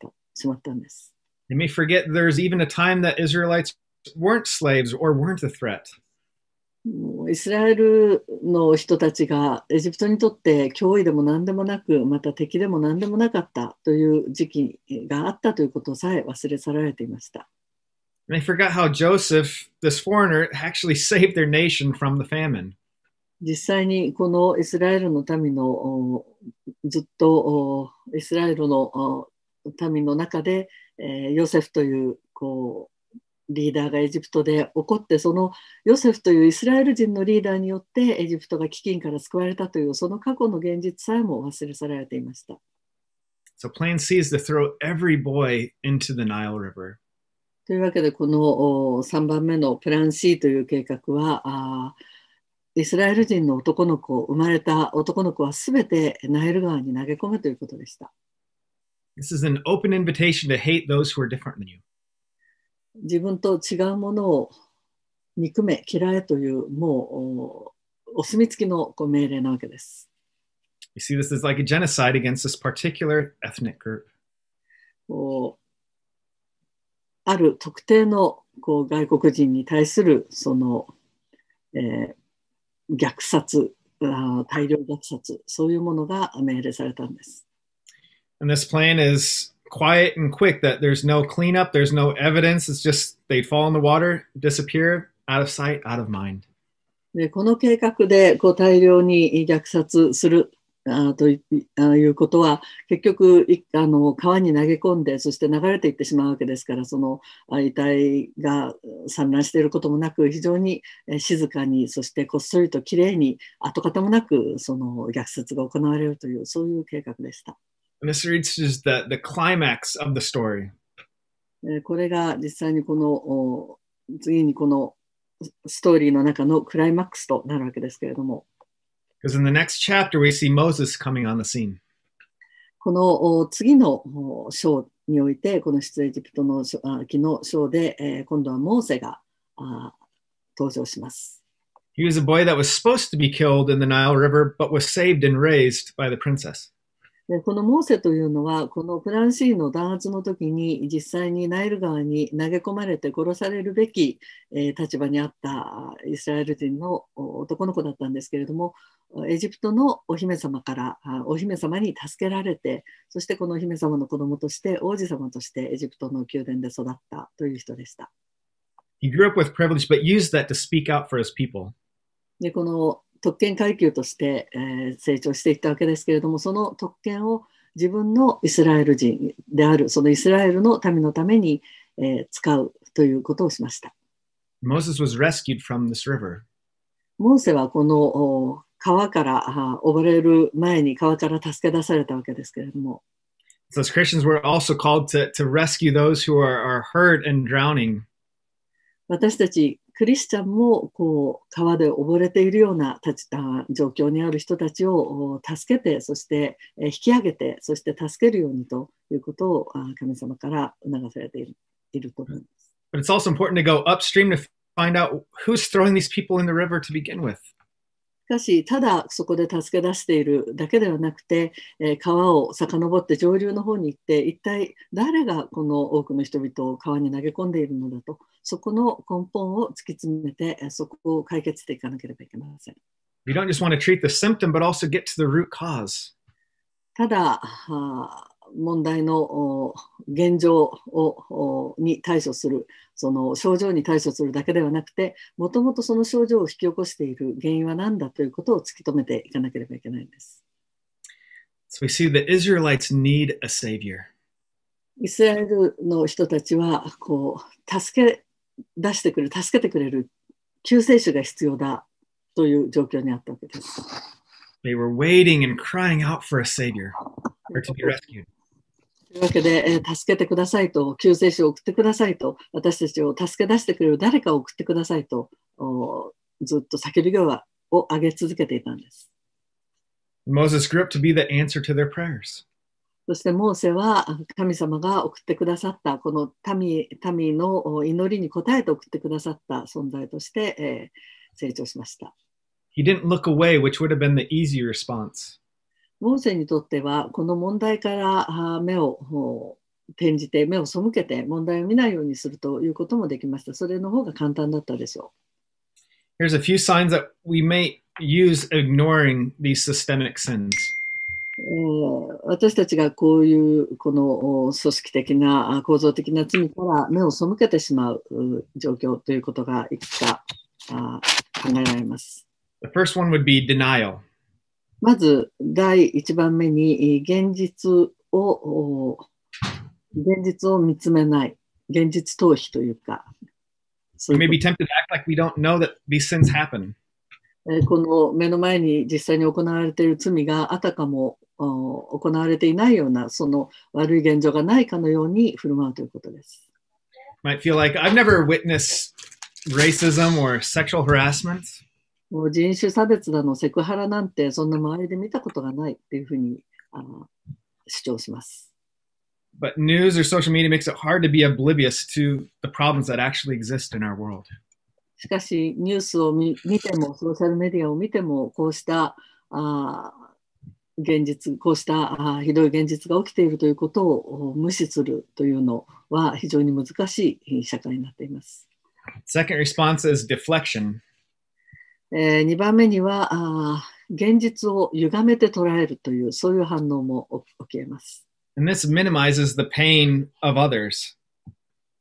まったんです。t h forget there's even a time that Israelites weren't slaves or weren't a threat. イスラエルの人たちがエジプトにとって脅威でも何でもなく、また敵でも何でもなかったという時期があったということさえ忘れ去られていました。実際にこのイスラエルの民のずっとイスラエルの民の中で、えー、ヨセフというこうリーダーがエジプトで起こってそのヨセフというイスラエル人のリーダーによってエジプトが飢饉から救われたというその過去の現実さえも忘れ去られていました。So plan C i s to throw every boy into the Nile River. というわけでこの3番目のプラン C という計画はあイスラエル人の男の子生まれた男の子はすべてナイル川に投げ込むということでした。This is an open invitation to hate those who are different than you. 自分と違うものを憎め、嫌えという、もうお墨付きのご命令なわけです。You see, this is like a genocide against this particular ethnic group. こうある特定のこう外国人に対するその、えー、虐殺大量虐殺、そういうものが命令されたんです。And this plan is quiet and quick that there's no cleanup, there's no evidence. It's just they fall in the water, disappear, out of sight, out of mind. でこの計画でこう大量に虐殺するあということは結局あの川に投げ込んでそして流れていってしまうわけですからその遺体が散乱していることもなく非常に静かにそしてこっそりときれいに跡形もなくその虐殺が行われるというそういう計画でした。And this reaches the, the climax of the story. これが実際にこの次にこのストーリーの中のクライマックスとなるわけですけれども。Because in the next chapter we see Moses coming on the scene. この次の章において、この出エジプトの秋の章で、えー、今度はモーセがあ登場します。He was a boy that was supposed to be killed in the Nile River, but was saved and raised by the princess. でこのモーセというのはこのフランシーの弾圧の時に実際にナイル川に投げ込まれて殺されるべき、えー、立場にあったイスラエル人の男の子だったんですけれどもエジプトのお姫様からお姫様に助けられてそしてこのお姫様の子供として王子様としてエジプトの宮殿で育ったという人でした。He grew up with privilege but used that to speak out for his people. でこの特権階級として、えー、成長していったわけですけれどもその特権を自分のイスラエル人であるそのイスラエルの民のために、えー、使うということをしました。Moses was rescued from this river. モーセはこの川から溺れる前に川から助け出されたわけですけれども。So as Christians, we're also called to, to rescue those who are, are hurt and drowning. 私たちクリスチャンもこう川で溺れているような立ち状況にある人たちを助けてそして引き上げてそして助けるようにということを神様から促されているいると思います。But it's also important to go upstream to find out who's throwing these people in the river to begin with. しかし、ただそこで助け出しているだけではなくて、えー、川を遡って上流の方に行って、一体誰がこの多くの人々を川に投げ込んでいるのだと、そこの根本を突き詰めて、そこを解決していかなければいけません。You don't just want to treat the symptom, but also get to the root cause. ただ、問題の現状をに対処するその症状に対処するだけではなくてもともとその症状を引き起こしている原因は何だということを突き止めていかなければいけないんです。So we see the Israelites need a savior. イスラエルの人たちはこう助け出してくれる助けてくれる救世主が必要だという状況にあったわけです。They were waiting and crying out for a savior or to be rescued. というわけで、え助けてくださいと、救世主を送ってくださいと、私たちを助け出してくれる誰かを送ってくださいと、ずっと叫び声を上げ続けていたんです。Moses grew up to be the answer to their prayers. そしてモーセは神様が送ってくださったこの民民の祈りに応えて送ってくださった存在として、えー、成長しました。He didn't look away, which would have been the easy response. モーセにとってはこの問題から目を転じて目を背けて問題を見ないようにするということもできました。それの方が簡単だったでしょう。Here's a few signs that we may use ignoring these systemic sins. 私たちがこういうこの組織的な構造的な罪から目を背けてしまう状況ということがいくつか考えられます。The first one would be denial. まず第1番目に現実を現実を見つめない現実逃避というか。この目の前に実際に行われている罪があたかも行われていないようなその悪い現状がないかのように振る舞うということです。Might feel like I've never witnessed racism or sexual harassment. もう人種差別だのセクハラなんてそんな周りで見たことがないっていうふうにあの主張します。But news or social media makes it hard to be oblivious to the problems that actually exist in our world. しかし、ニュースを見見ても、ソーシャルメディアを見ても、こうしたあ現実、こうしたあひどい現実が起きているということを無視するというのは非常に難しい社会になっています。Second response is deflection. えー、2番目にはあ現実を歪めて捉えるというそういう反応も起きえます。And this minimizes the pain of others.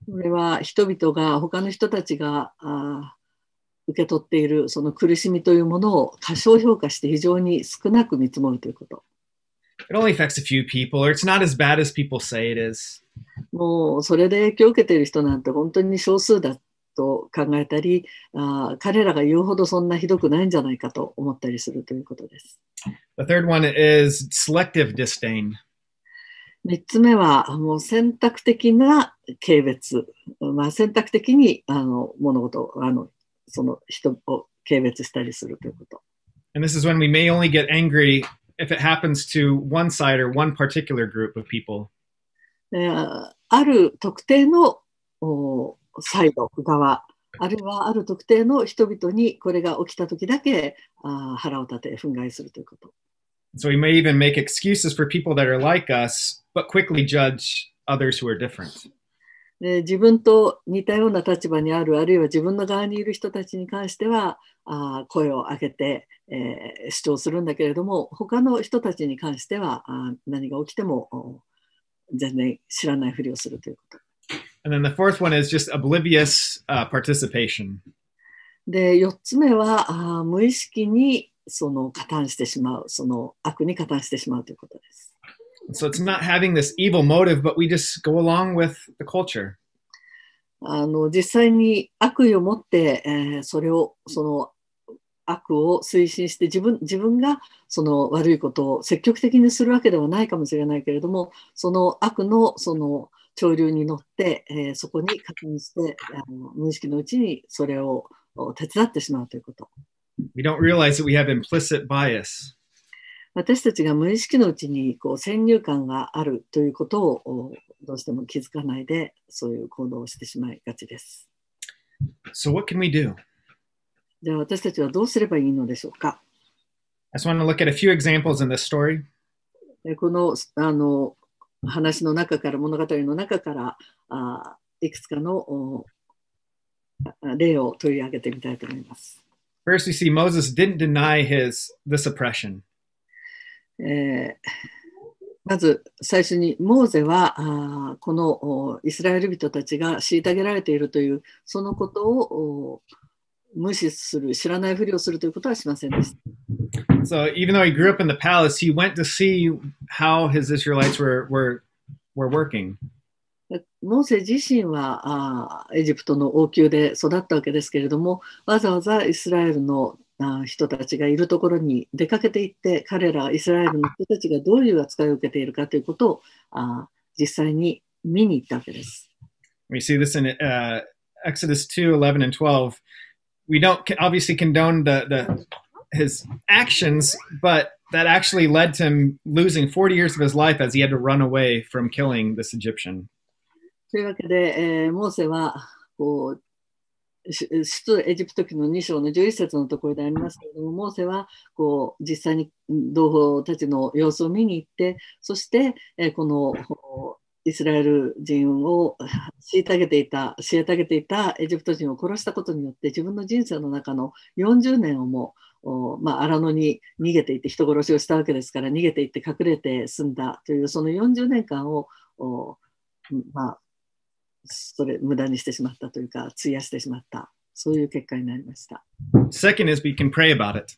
これは人々が他の人たちがあ受け取っているその苦しみというものを過小評価して非常に少なく見積もるということ。It only affects a few people, or it's not as bad as people say it is. もうそれで影響を受けている人なんて本当に少数だと考えたりあ彼らが言うほどそんなひどくないんじゃないかと思ったりするということです。The third one is selective disdain. 三つ目はもう選択的な軽蔑、まあ、選択的にあの物事あのその人を軽蔑したりするということ。And this is when we may only get angry if it happens to one side or one particular group of people. ある特定のサイド側あるいはある特定の人々にこれが起きた時だけあ腹を立て憤慨するということ。So we may even make excuses for people that are like us, but quickly judge others who are different. 自分と似たような立場にある、あるいは自分の側にいる人たちに関しては、あ声を上げて、えー、主張するんだけれども、他の人たちに関しては、あ何が起きても全然知らないふりをするということ。And then the fourth one is just oblivious、uh, participation. で、4つ目はあ無意識にその加担してしまう、その悪に加担してしまうということです。So it's not having this evil motive, but we just go along with the culture. あの実際に悪意を持って、えー、それをその悪を推進して自分自分がその悪いことを積極的にするわけではないかもしれないけれどもその悪のその潮流に乗って、えー、そこに確認してあの無意識のうちにそれを手伝ってしまうということ。We don't realize that we have implicit bias. 私たちが無意識のうちにこう先入観があるということをどうしても気づかないでそういう行動をしてしまいがちです。So what can we do? じゃあ私たちはどうすればいいのでしょうか I このあの話の中から物語の中からあいくつかの例を取り上げてみたいと思います。First, we see Moses didn't deny his this oppression. まず最初にモーゼはこのイスラエル人たちが虐げられているというそのことを無視する、知らないふりをするということはしませんでした。So even though he grew up in the palace, he went to see how his Israelites were, were, were working. モーセ自身はあエジプトの王宮で育ったわけですけれども、わざわざイスラエルのあ人たちがいるところに出かけていって、彼らイスラエルの人たちがどういう扱いを受けているかということをあ実際に見に行ったわけです。We see this in、uh, Exodus 2:11 and 12. we don't obviously condone the, the his actions, but that actually led to him losing 40 years of his life as he had to run away from killing this Egyptian. というわけで、えー、モーセはこう出エジプト記の2章の11節のところでありますけれども、モーセはこう実際に同胞たちの様子を見に行って、そして、えー、このイスラエル人を虐げていた、虐げていたエジプト人を殺したことによって、自分の人生の中の40年をもまあ、荒野に逃げていて人殺しをしたわけですから逃げていって隠れて済んだというその40年間を、まあ、それ無駄にしてしまったというか費やしてしまったそういう結果になりました。Second is we can pray about it.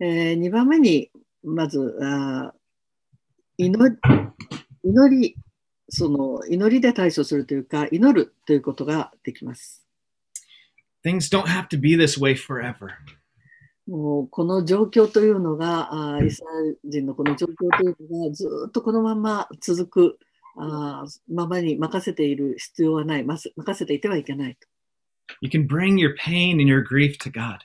え2番目にまず祈り祈りその祈りで対処するというか、祈るということができます。Things don't have to be this way forever. もうこの状況というのが、あイスラエル人のこの状況というのがずっとこのまま続くあままに任せている必要はない、ま、任せていてはいけないと。You can bring your pain and your grief to God.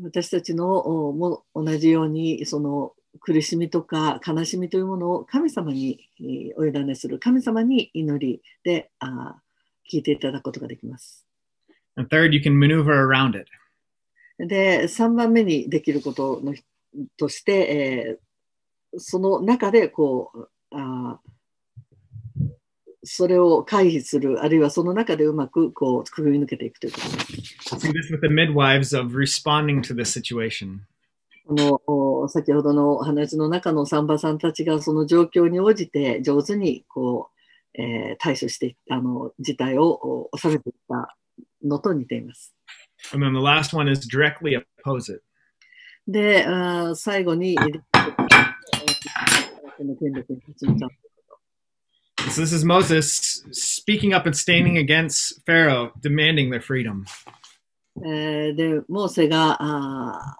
私たちのも同じようにその苦しみとか悲しみというものを神様にお委ねする神様に祈りであ聞いていただくことができます。And third, you can maneuver around it. で、3番目にできることのとして、えー、その中でこうあそれを回避する、あるいはその中でうまくこうくぐり抜けていくということです。See this with the midwives of responding to t h e situation. この先ほどのお話の中のさんばさんたちがその状況に応じて上手にこう、えー、対処してあの事態を収めていったのと似ています。And then the last one is directly oppose it. で、最後に、So this is Moses speaking up and standing against Pharaoh, demanding their freedom. で、モーセが、あ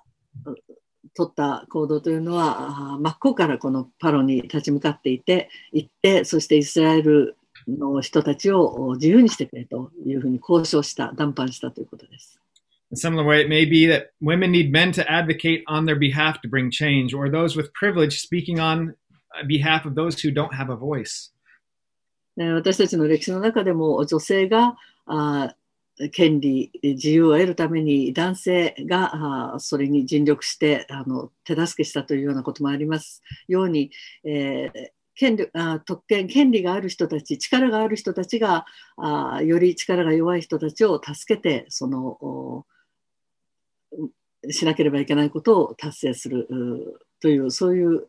取った行動というのは真っ向からこのパロに立ち向かっていて行ってそしてイスラエルの人たちを自由にしてくれというふうに交渉した談判したということです。i similar way, it may be that women need men to advocate on their behalf to bring change, or those with privilege speaking on behalf of those who don't have a voice. 私たちの歴史の中でも女性があ権利、自由を得るために男性がそれに尽力してあの手助けしたというようなこともありますように、えー権力あ特権権利がある人たち力がある人たちがあより力が弱い人たちを助けてそのしなければいけないことを達成するというそういう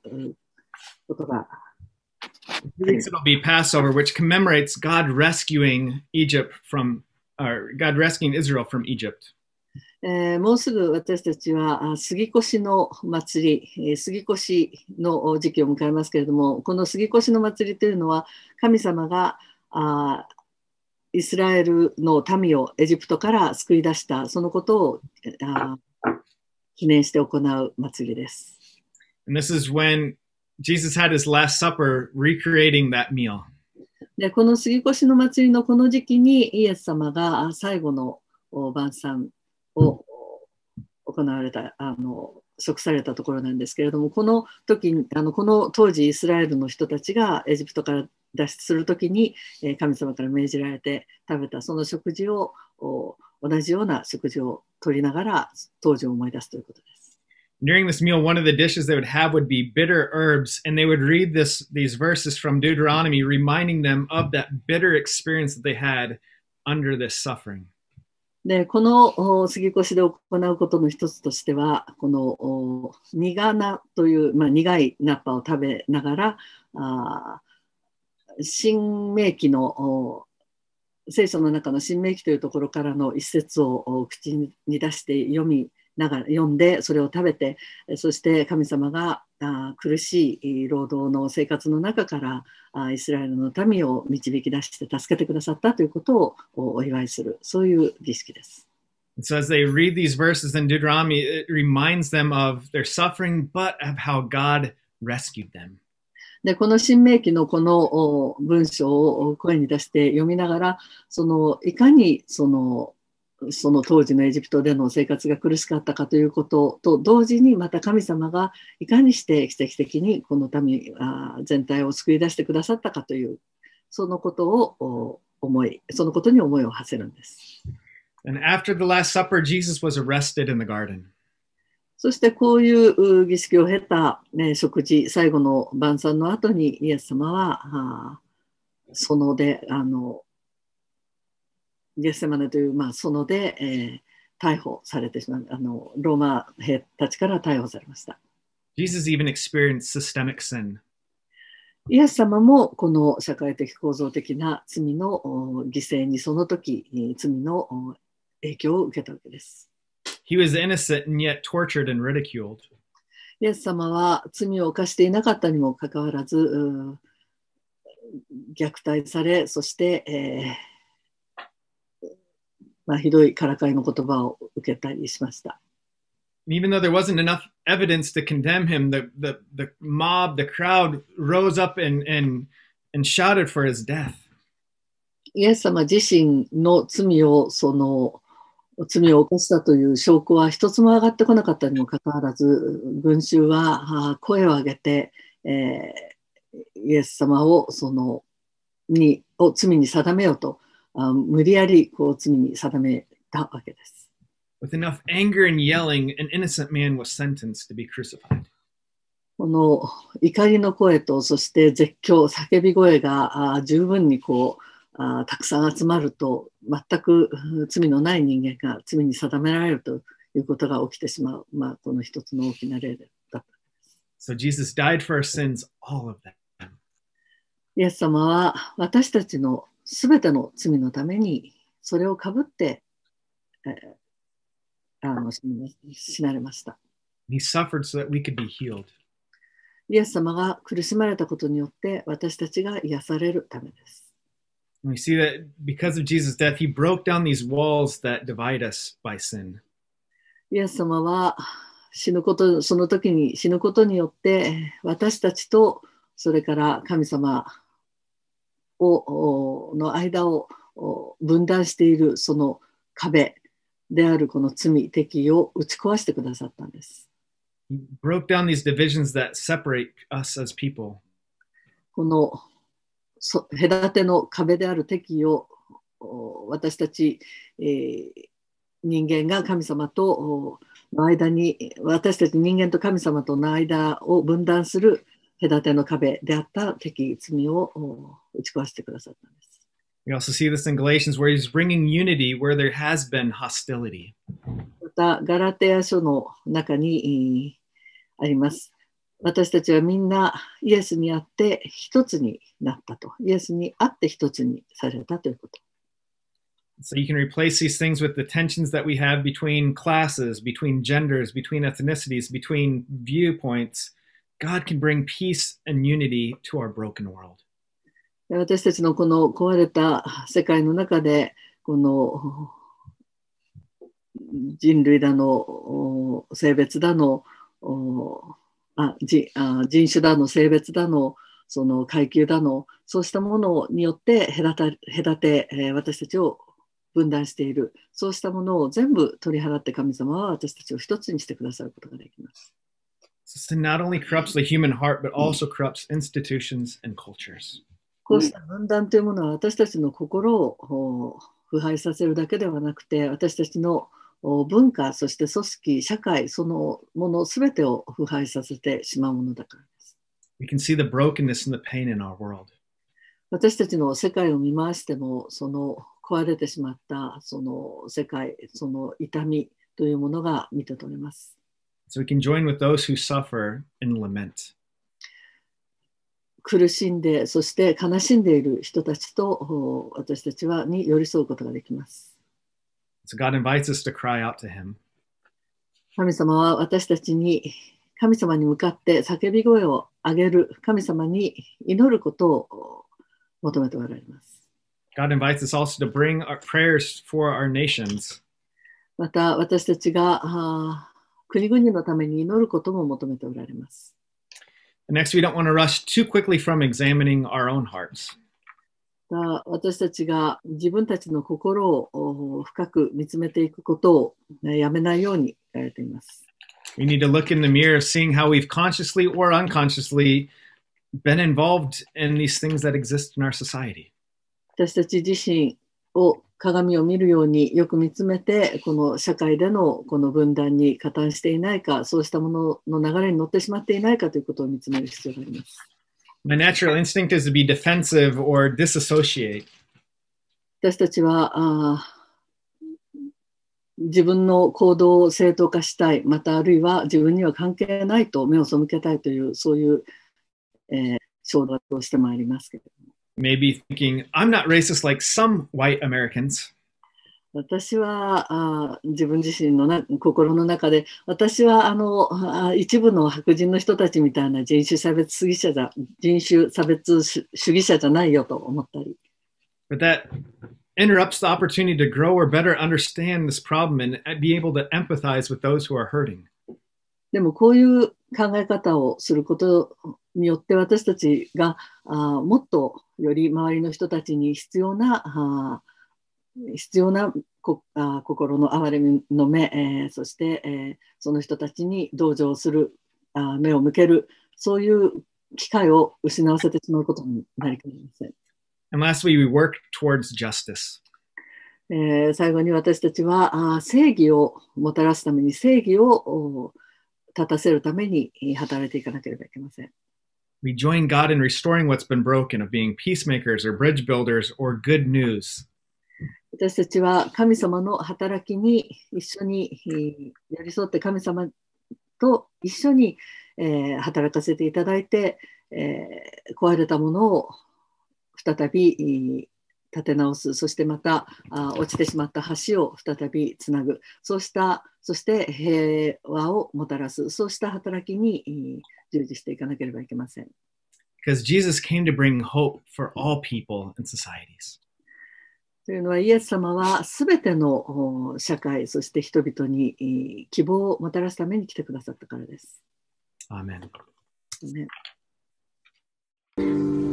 ことが。t h a n k i l l be Passover, which commemorates God rescuing Egypt from or God rescuing Israel from Egypt. えー、もうすぐ私たちは杉越の祭り、杉越の時期を迎えますけれども、この杉越の祭りというのは、神様があイスラエルの民をエジプトから救い出した、そのことをあ記念して行う祭りです。And this is when Jesus had his last supper recreating that meal. でこの杉越の祭りのこの時期にイエス様が最後の晩餐を行われたあの即されたところなんですけれどもこの時あのこの当時イスラエルの人たちがエジプトから脱出する時に神様から命じられて食べたその食事を同じような食事をとりながら当時を思い出すということです。during this meal, one of the dishes they would have would be bitter herbs, and they would read this these verses from Deuteronomy, reminding them of that bitter experience that they had under this suffering. でこの杉越で行うことの一つとしてはこの苦菜という、まあ、苦いナッパを食べながらあ新明記の聖書の中の新明記というところからの一節を口に出して読みながら読んでそれを食べてそして神様が苦しい労働の生活の中からイスラエルの民を導き出して助けてくださったということをお祝いするそういう儀式です。So as they read these verses in Deuteronomy, it reminds them of their suffering, but of how God rescued them. でこの記のこの文章を声に出して読みながらそのいかにそのその当時のエジプトでの生活が苦しかったかということと同時にまた神様がいかにして奇跡的にこの民全体を救い出してくださったかというそのことを思いそのことに思いを馳せるんです。And after the Last Supper, Jesus was arrested in the garden. そしてこういう儀式を経た、ね、食事、最後の晩餐の後にイエス様は、あそので、あの、ゲスセマネという、まあ、そので、えー、逮捕されてしまうあのローマ兵たちから逮捕されました。Jesus even experienced systemic sin. イエス様もこの社会的構造的な罪の犠牲にその時罪の影響を受けたわけです。He was innocent and yet tortured and ridiculed. イエス様は罪を犯していなかったにもかかわらず虐待され、そして、えーまあ、ひどいからかいの言葉を受けたりしました。Even though there wasn't enough evidence to condemn him, the, the, the mob, the crowd rose up and, and, and shouted for his death. イエス様自身の罪をその罪を犯したという証拠は一つも上がってこなかったにもかかわらず群衆は声を上げて、えー、イエス様をそのにを罪に定めようと無理やりこう罪に定めたわけです。With enough anger and yelling, an innocent man was sentenced to be crucified. この怒りの声と、そして絶叫、叫び声が十分にこうあたくさん集まると、全く罪のない人間が罪に定められるということが起きてしまう、まあ、この一つの大きな例だった。So Jesus died for our sins, all of them. イエス様は私たちの全ての罪のためにそれをかぶって、えー、あの死なれました。He suffered so that we could be healed. イエス様が苦しまれたことによって私たちが癒されるためです。We see that because of Jesus' death, he broke down these walls that divide us by sin. イエス様は死ぬこと、その時に死ぬことによって私たちとそれから神様をの間を分断しているその壁であるこの罪敵を打ち壊してくださったんです。broke down these divisions that separate us as people. このそ隔ての壁である敵を私たち、えー、人間が神様との間に私たち人間と神様との間を分断する隔ての壁であった敵、罪を打ち壊してくださったんです。We also see this in Galatians where he's bringing unity where there has been hostility. また、ガラテヤ書の中にあります。私たちはみんなイエスにあって一つになったと。イエスにあって一つにされたということ。So you can replace these things with the tensions that we have between classes, between genders, between ethnicities, between viewpoints. God can bring peace and unity to our broken world. 私たちのこの壊れた世界の中で、この人類だの、性別だの、ああ人種だの、性別だの、その階級だの、そうしたものによって隔た隔て、え私たちを分断している、そうしたものを全部取り払って神様は私たちを一つにしてくださることができます。Sin not only corrupts the human heart, but also corrupts institutions and cultures. こうした分断というものは私たちの心を腐敗させるだけではなくて、私たちの文化、そして組織、社会、そのものすべてを腐敗させてしまうものだからです。We can see the brokenness and the pain in our world. 私たちの世界を見回しても、その壊れてしまったその世界、その痛みというものが見て取れます。So we can join with those who suffer in lament. 苦しんで、そして悲しんでいる人たちと私たちはに寄り添うことができます。So、God invites us to cry out to Him. 神様は私たちに神様に向かって叫び声を上げる、神様に祈ることを求めておられます。God invites us also to bring our prayers for our nations. また私たちが国々のために祈ることも求めておられます。Next, we don't want to rush too quickly from examining our own hearts. 私たちが自分たちの心を深く見つめていくことをやめないように言われています。We need to look in the mirror, seeing how we've consciously or unconsciously been involved in these things that exist in our society. 私たち自身を鏡を見るようによく見つめてこの社会でのこの分断に加担していないかそうしたものの流れに乗ってしまっていないかということを見つめる必要があります。My natural instinct is to be defensive or disassociate. 私たちはあ自分の行動を正当化したい、またあるいは自分には関係ないと目を背けたいという、そういう、えー、衝動をしてまいりますけど。may be thinking, I'm not racist like some white Americans. 私はあ自分自身のな心の中で私はあのあ一部の白人の人たちみたいな人種差別主義者じゃ人種差別主義者じゃないよと思ったり。But that interrupts the opportunity to grow or better understand this problem and be able to empathize with those who are hurting. でもこういう考え方をすることによって私たちがあもっとより周りの人たちに必要な必要なこあ心の哀れみの目、えー、そして、えー、その人たちに同情するあ目を向けるそういう機会を失わせてしまうことになりかねません。And lastly, we work towards justice. えー、最後に私たちはあ正義をもたらすために正義を立たせるために働いていかなければいけません。We join God in restoring what's been broken, of being peacemakers or bridge builders or good news. 私たちは神様の働きに一緒に寄り添って神様と一緒に、えー、働かせていただいて、えー、壊れたものを再び立て直すそしてまたあ落ちてしまった橋を再びつなぐそうしたそして平和をもたらすそうした働きに従事していかなければいけません。Because Jesus came to bring hope for all people and societies. というのは、イエス様はすべての社会、そして人々に希望をもたらすために来てくださったからです。アーメン。アーメン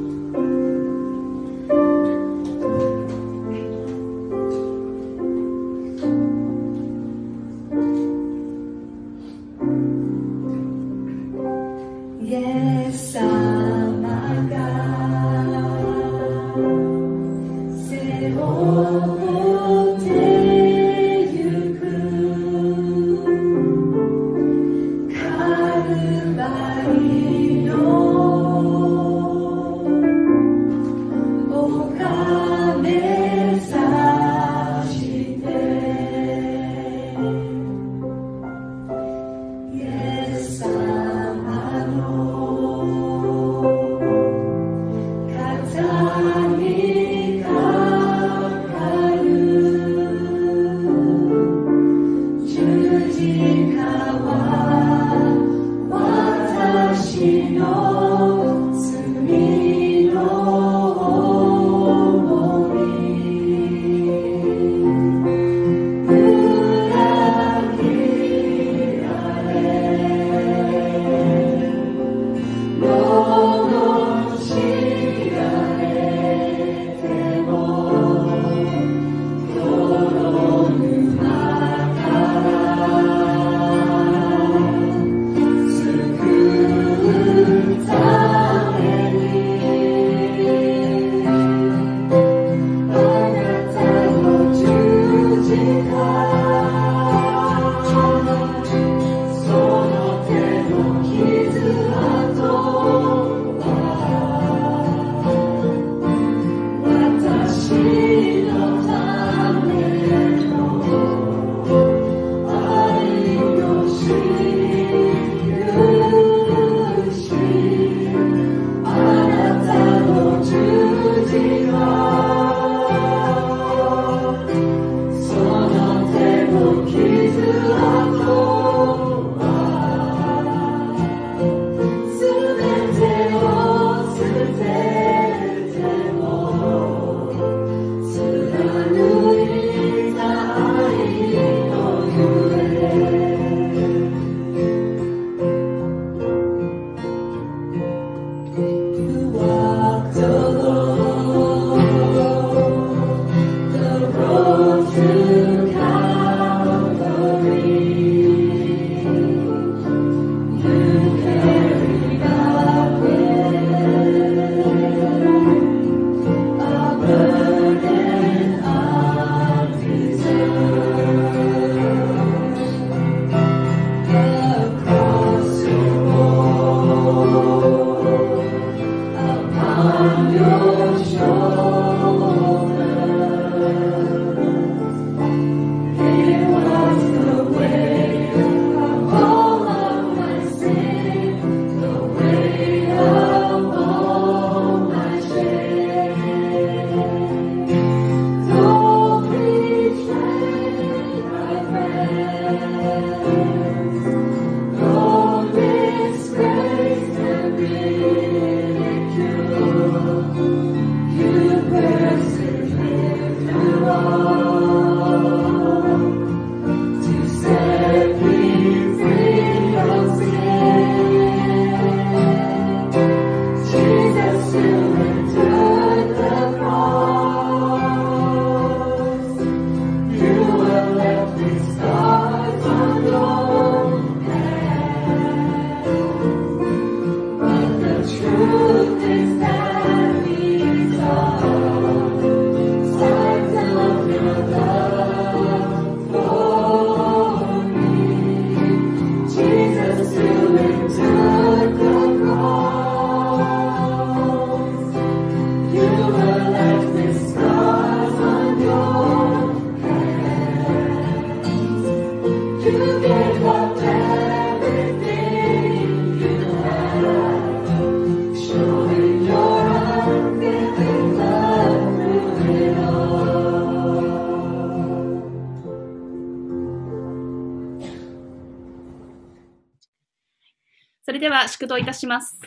祝祷いたします。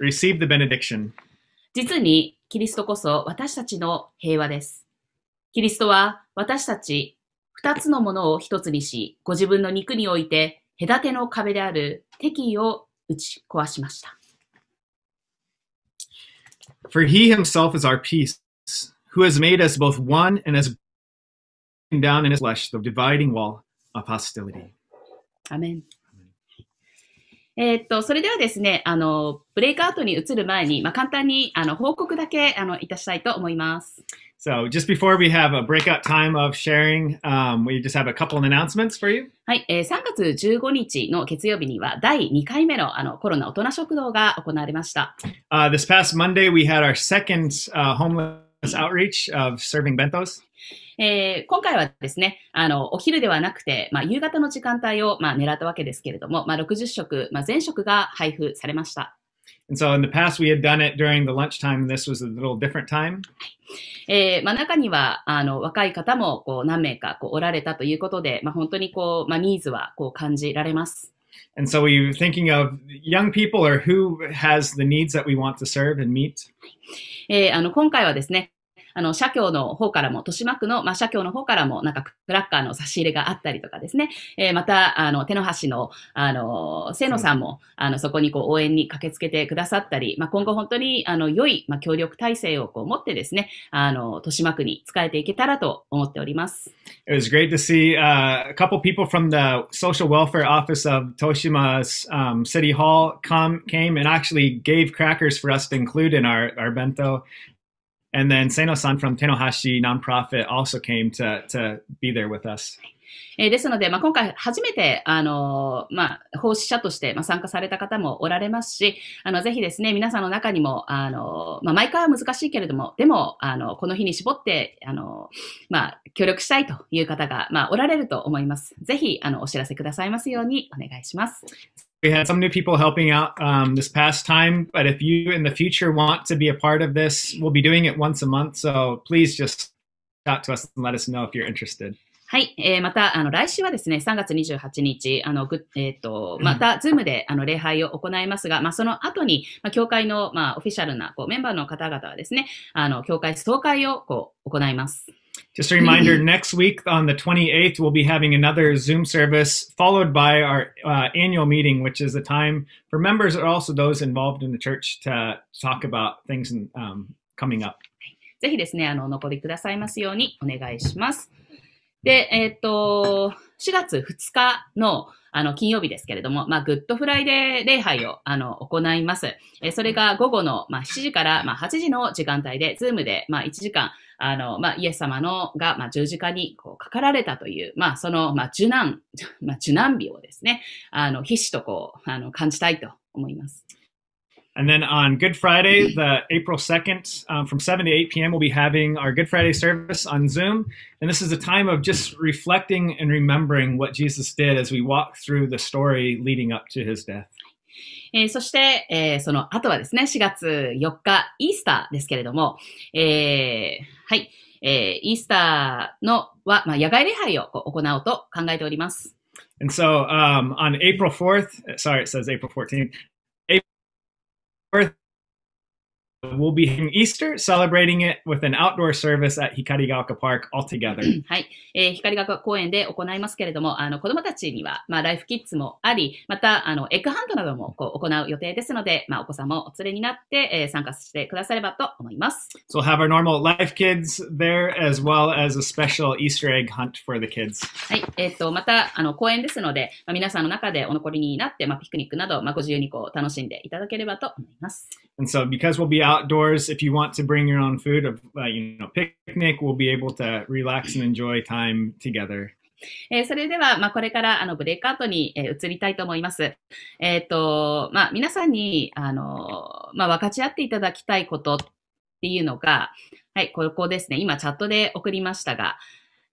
Receive the benediction. 実に、キリストこそ私たちの平和です。キリストは私たち二つのものを一つにし、ご自分の肉において隔ての壁である敵意を打ち壊しました。For he himself is our peace, who has made us both one and has broken down in his flesh the dividing wall of hostility. Amen. えー、っと、それではですね、あの、ブレイクアウトに移る前に、まあ、簡単に、あの、報告だけ、あの、いたしたいと思います。So, just before we have a breakout time of sharing, um, we just have a couple of announcements for you. はい、えー、3月15日の月曜日には第2回目のあのコロナ大人食堂が行われました。Uh, this past Monday, we had our second、uh, homeless outreach of serving bentos. えー、今回はですね、あの、お昼ではなくて、まあ、夕方の時間帯を、まあ、狙ったわけですけれども、まあ、60食、まあ、全食が配布されました。And so in the past, we had done it during the lunchtime, and this was a little different time. えーまあ、中にはあの若い方もこう何名かこうおられたということで、まあ、本当にこう、まあ、ニーズはこう感じられます。And so we were thinking of young people or who has the needs that we want to serve and meet. えー、あの今回はですね、あの、社協の方からも、豊島区の、まあ、社協の方からも、なんか、クラッカーの差し入れがあったりとかですね、えー、また、あの、手の端の、あの、清野さんも、あの、そこにこう、応援に駆けつけてくださったり、まあ、今後本当に、あの、良い、まあ、協力体制をこう、持ってですね、あの、豊島区に使えていけたらと思っております。It was great to see、uh, a couple people from the social welfare office of Toshima's、um, city hall come, came and actually gave crackers for us to include in our, our bento. And then Seno-san from Tenohashi nonprofit also came to, to be there with us. えー、ですので、まあ、今回初めて、あのまあ、奉仕者として、まあ、参加された方もおられますし、あの、ぜひですね、皆さんの中にも、あのまあ、毎回は難しいけれども、でも、あの、この日に絞って、あのまあ、協力したいという方が、まあ、おられると思います。ぜひ、あの、お知らせくださいますようにお願いします。We had some new people helping out um, this past time, but if you in the future want to be a part of this, we'll be doing it once a month. So please just talk to us and let us know if you're interested. はい、えー、また、あの、来週はですね、3月28日、あの、ぐえっ、ー、と、また、ズームで、あの、礼拝を行いますが、まあ、その後に、まあ、教会の、まあ、オフィシャルな、こう、メンバーの方々はですね、あの、教会総会を、こう、行います。Just a reminder, next week on the 28th, we'll be having another Zoom service followed by our uh, annual meeting, which is a time for members or also those involved in the church to talk about things in, um, coming up. ぜひですね、あの、お残りくださいますようにお願いします。で、えっ、と、4月2日のあの、金曜日ですけれども、まあ、グッドフライデー礼拝を、あの、行います。えそれが午後の、まあ、7時から、まあ、8時の時間帯で、ズームで、まあ、1時間、あの、まあ、イエス様のが、まあ、十字架に、こう、かかられたという、まあ、その、まあ、受難、*laughs* まあ、受難日をですね、あの、必死とこう、あの、感じたいと思います。And then on Good Friday, the April 2nd, um, from 7 to 8 p.m., we'll be having our Good Friday service on Zoom. And this is a time of just reflecting and remembering what Jesus did as we walk through the story leading up to his death. えー、そして、えー、その後はですね、4月4日、イースターですけれども、えー、はい、えー、イースターのは、まあ、野外礼拝を行おうと考えております。And so um, on April 4th, sorry, it says April 14th, worth we'll be i n Easter, celebrating it with an outdoor service at Hikarigaoka Park altogether. はい、えー、光が丘公園で行いますけれども、あの子供たちには、まあ、ライフキッズもあり、またあのエッグハントなどもこう行う予定ですので、まあ、お子さんもお連れになって、えー、参加してくださればと思います。So have our normal life kids there as well as a special Easter egg hunt for the kids. はい、えっ、ー、とまたあの公園ですので、まあ、皆さんの中でお残りになって、まあ、ピクニックなど、まあ、ご自由にこう楽しんでいただければと思います。And so, because we'll be outdoors, if you want to bring your own food, of uh, you know picnic, we'll be able to relax and enjoy time together. えー、それでは、まあ、これからあのブレイクアウトに、えー、移りたいと思います。えっ、ー、と、まあ、皆さんに、あの、まあ、分かち合っていただきたいことっていうのが、はい、ここですね。今、チャットで送りましたが、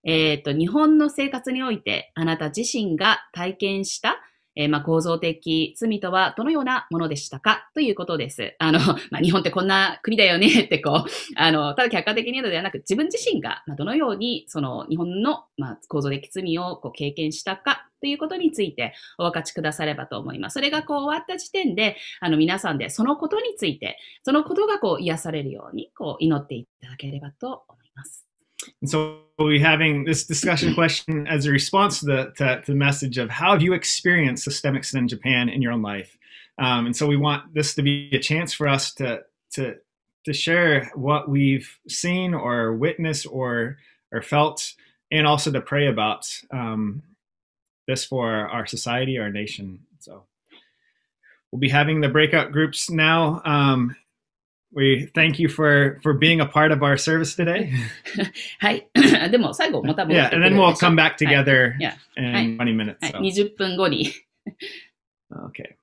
えっ、ー、と、日本の生活において、あなた自身が体験したえー、まあ、構造的罪とはどのようなものでしたかということです。あの、*laughs* まあ、日本ってこんな国だよね *laughs* ってこう、あの、ただ客観的に言うのではなく、自分自身が、まどのように、その、日本の、まあ、構造的罪をこう経験したかということについてお分かちくださればと思います。それがこう終わった時点で、あの皆さんでそのことについて、そのことがこう癒されるようにこう祈っていただければと思います。And so we'll be having this discussion *clears throat* question as a response to the, to, to the message of how have you experienced systemic sin in Japan in your own life? Um, and so we want this to be a chance for us to, to, to share what we've seen or witnessed or, or felt, and also to pray about um, this for our society, our nation. So we'll be having the breakout groups now. Um, we thank you for for being a part of our service today. はい。でも最後また戻って *laughs* *clears throat* Yeah, and then we'll come back together in 20 minutes. So. okay.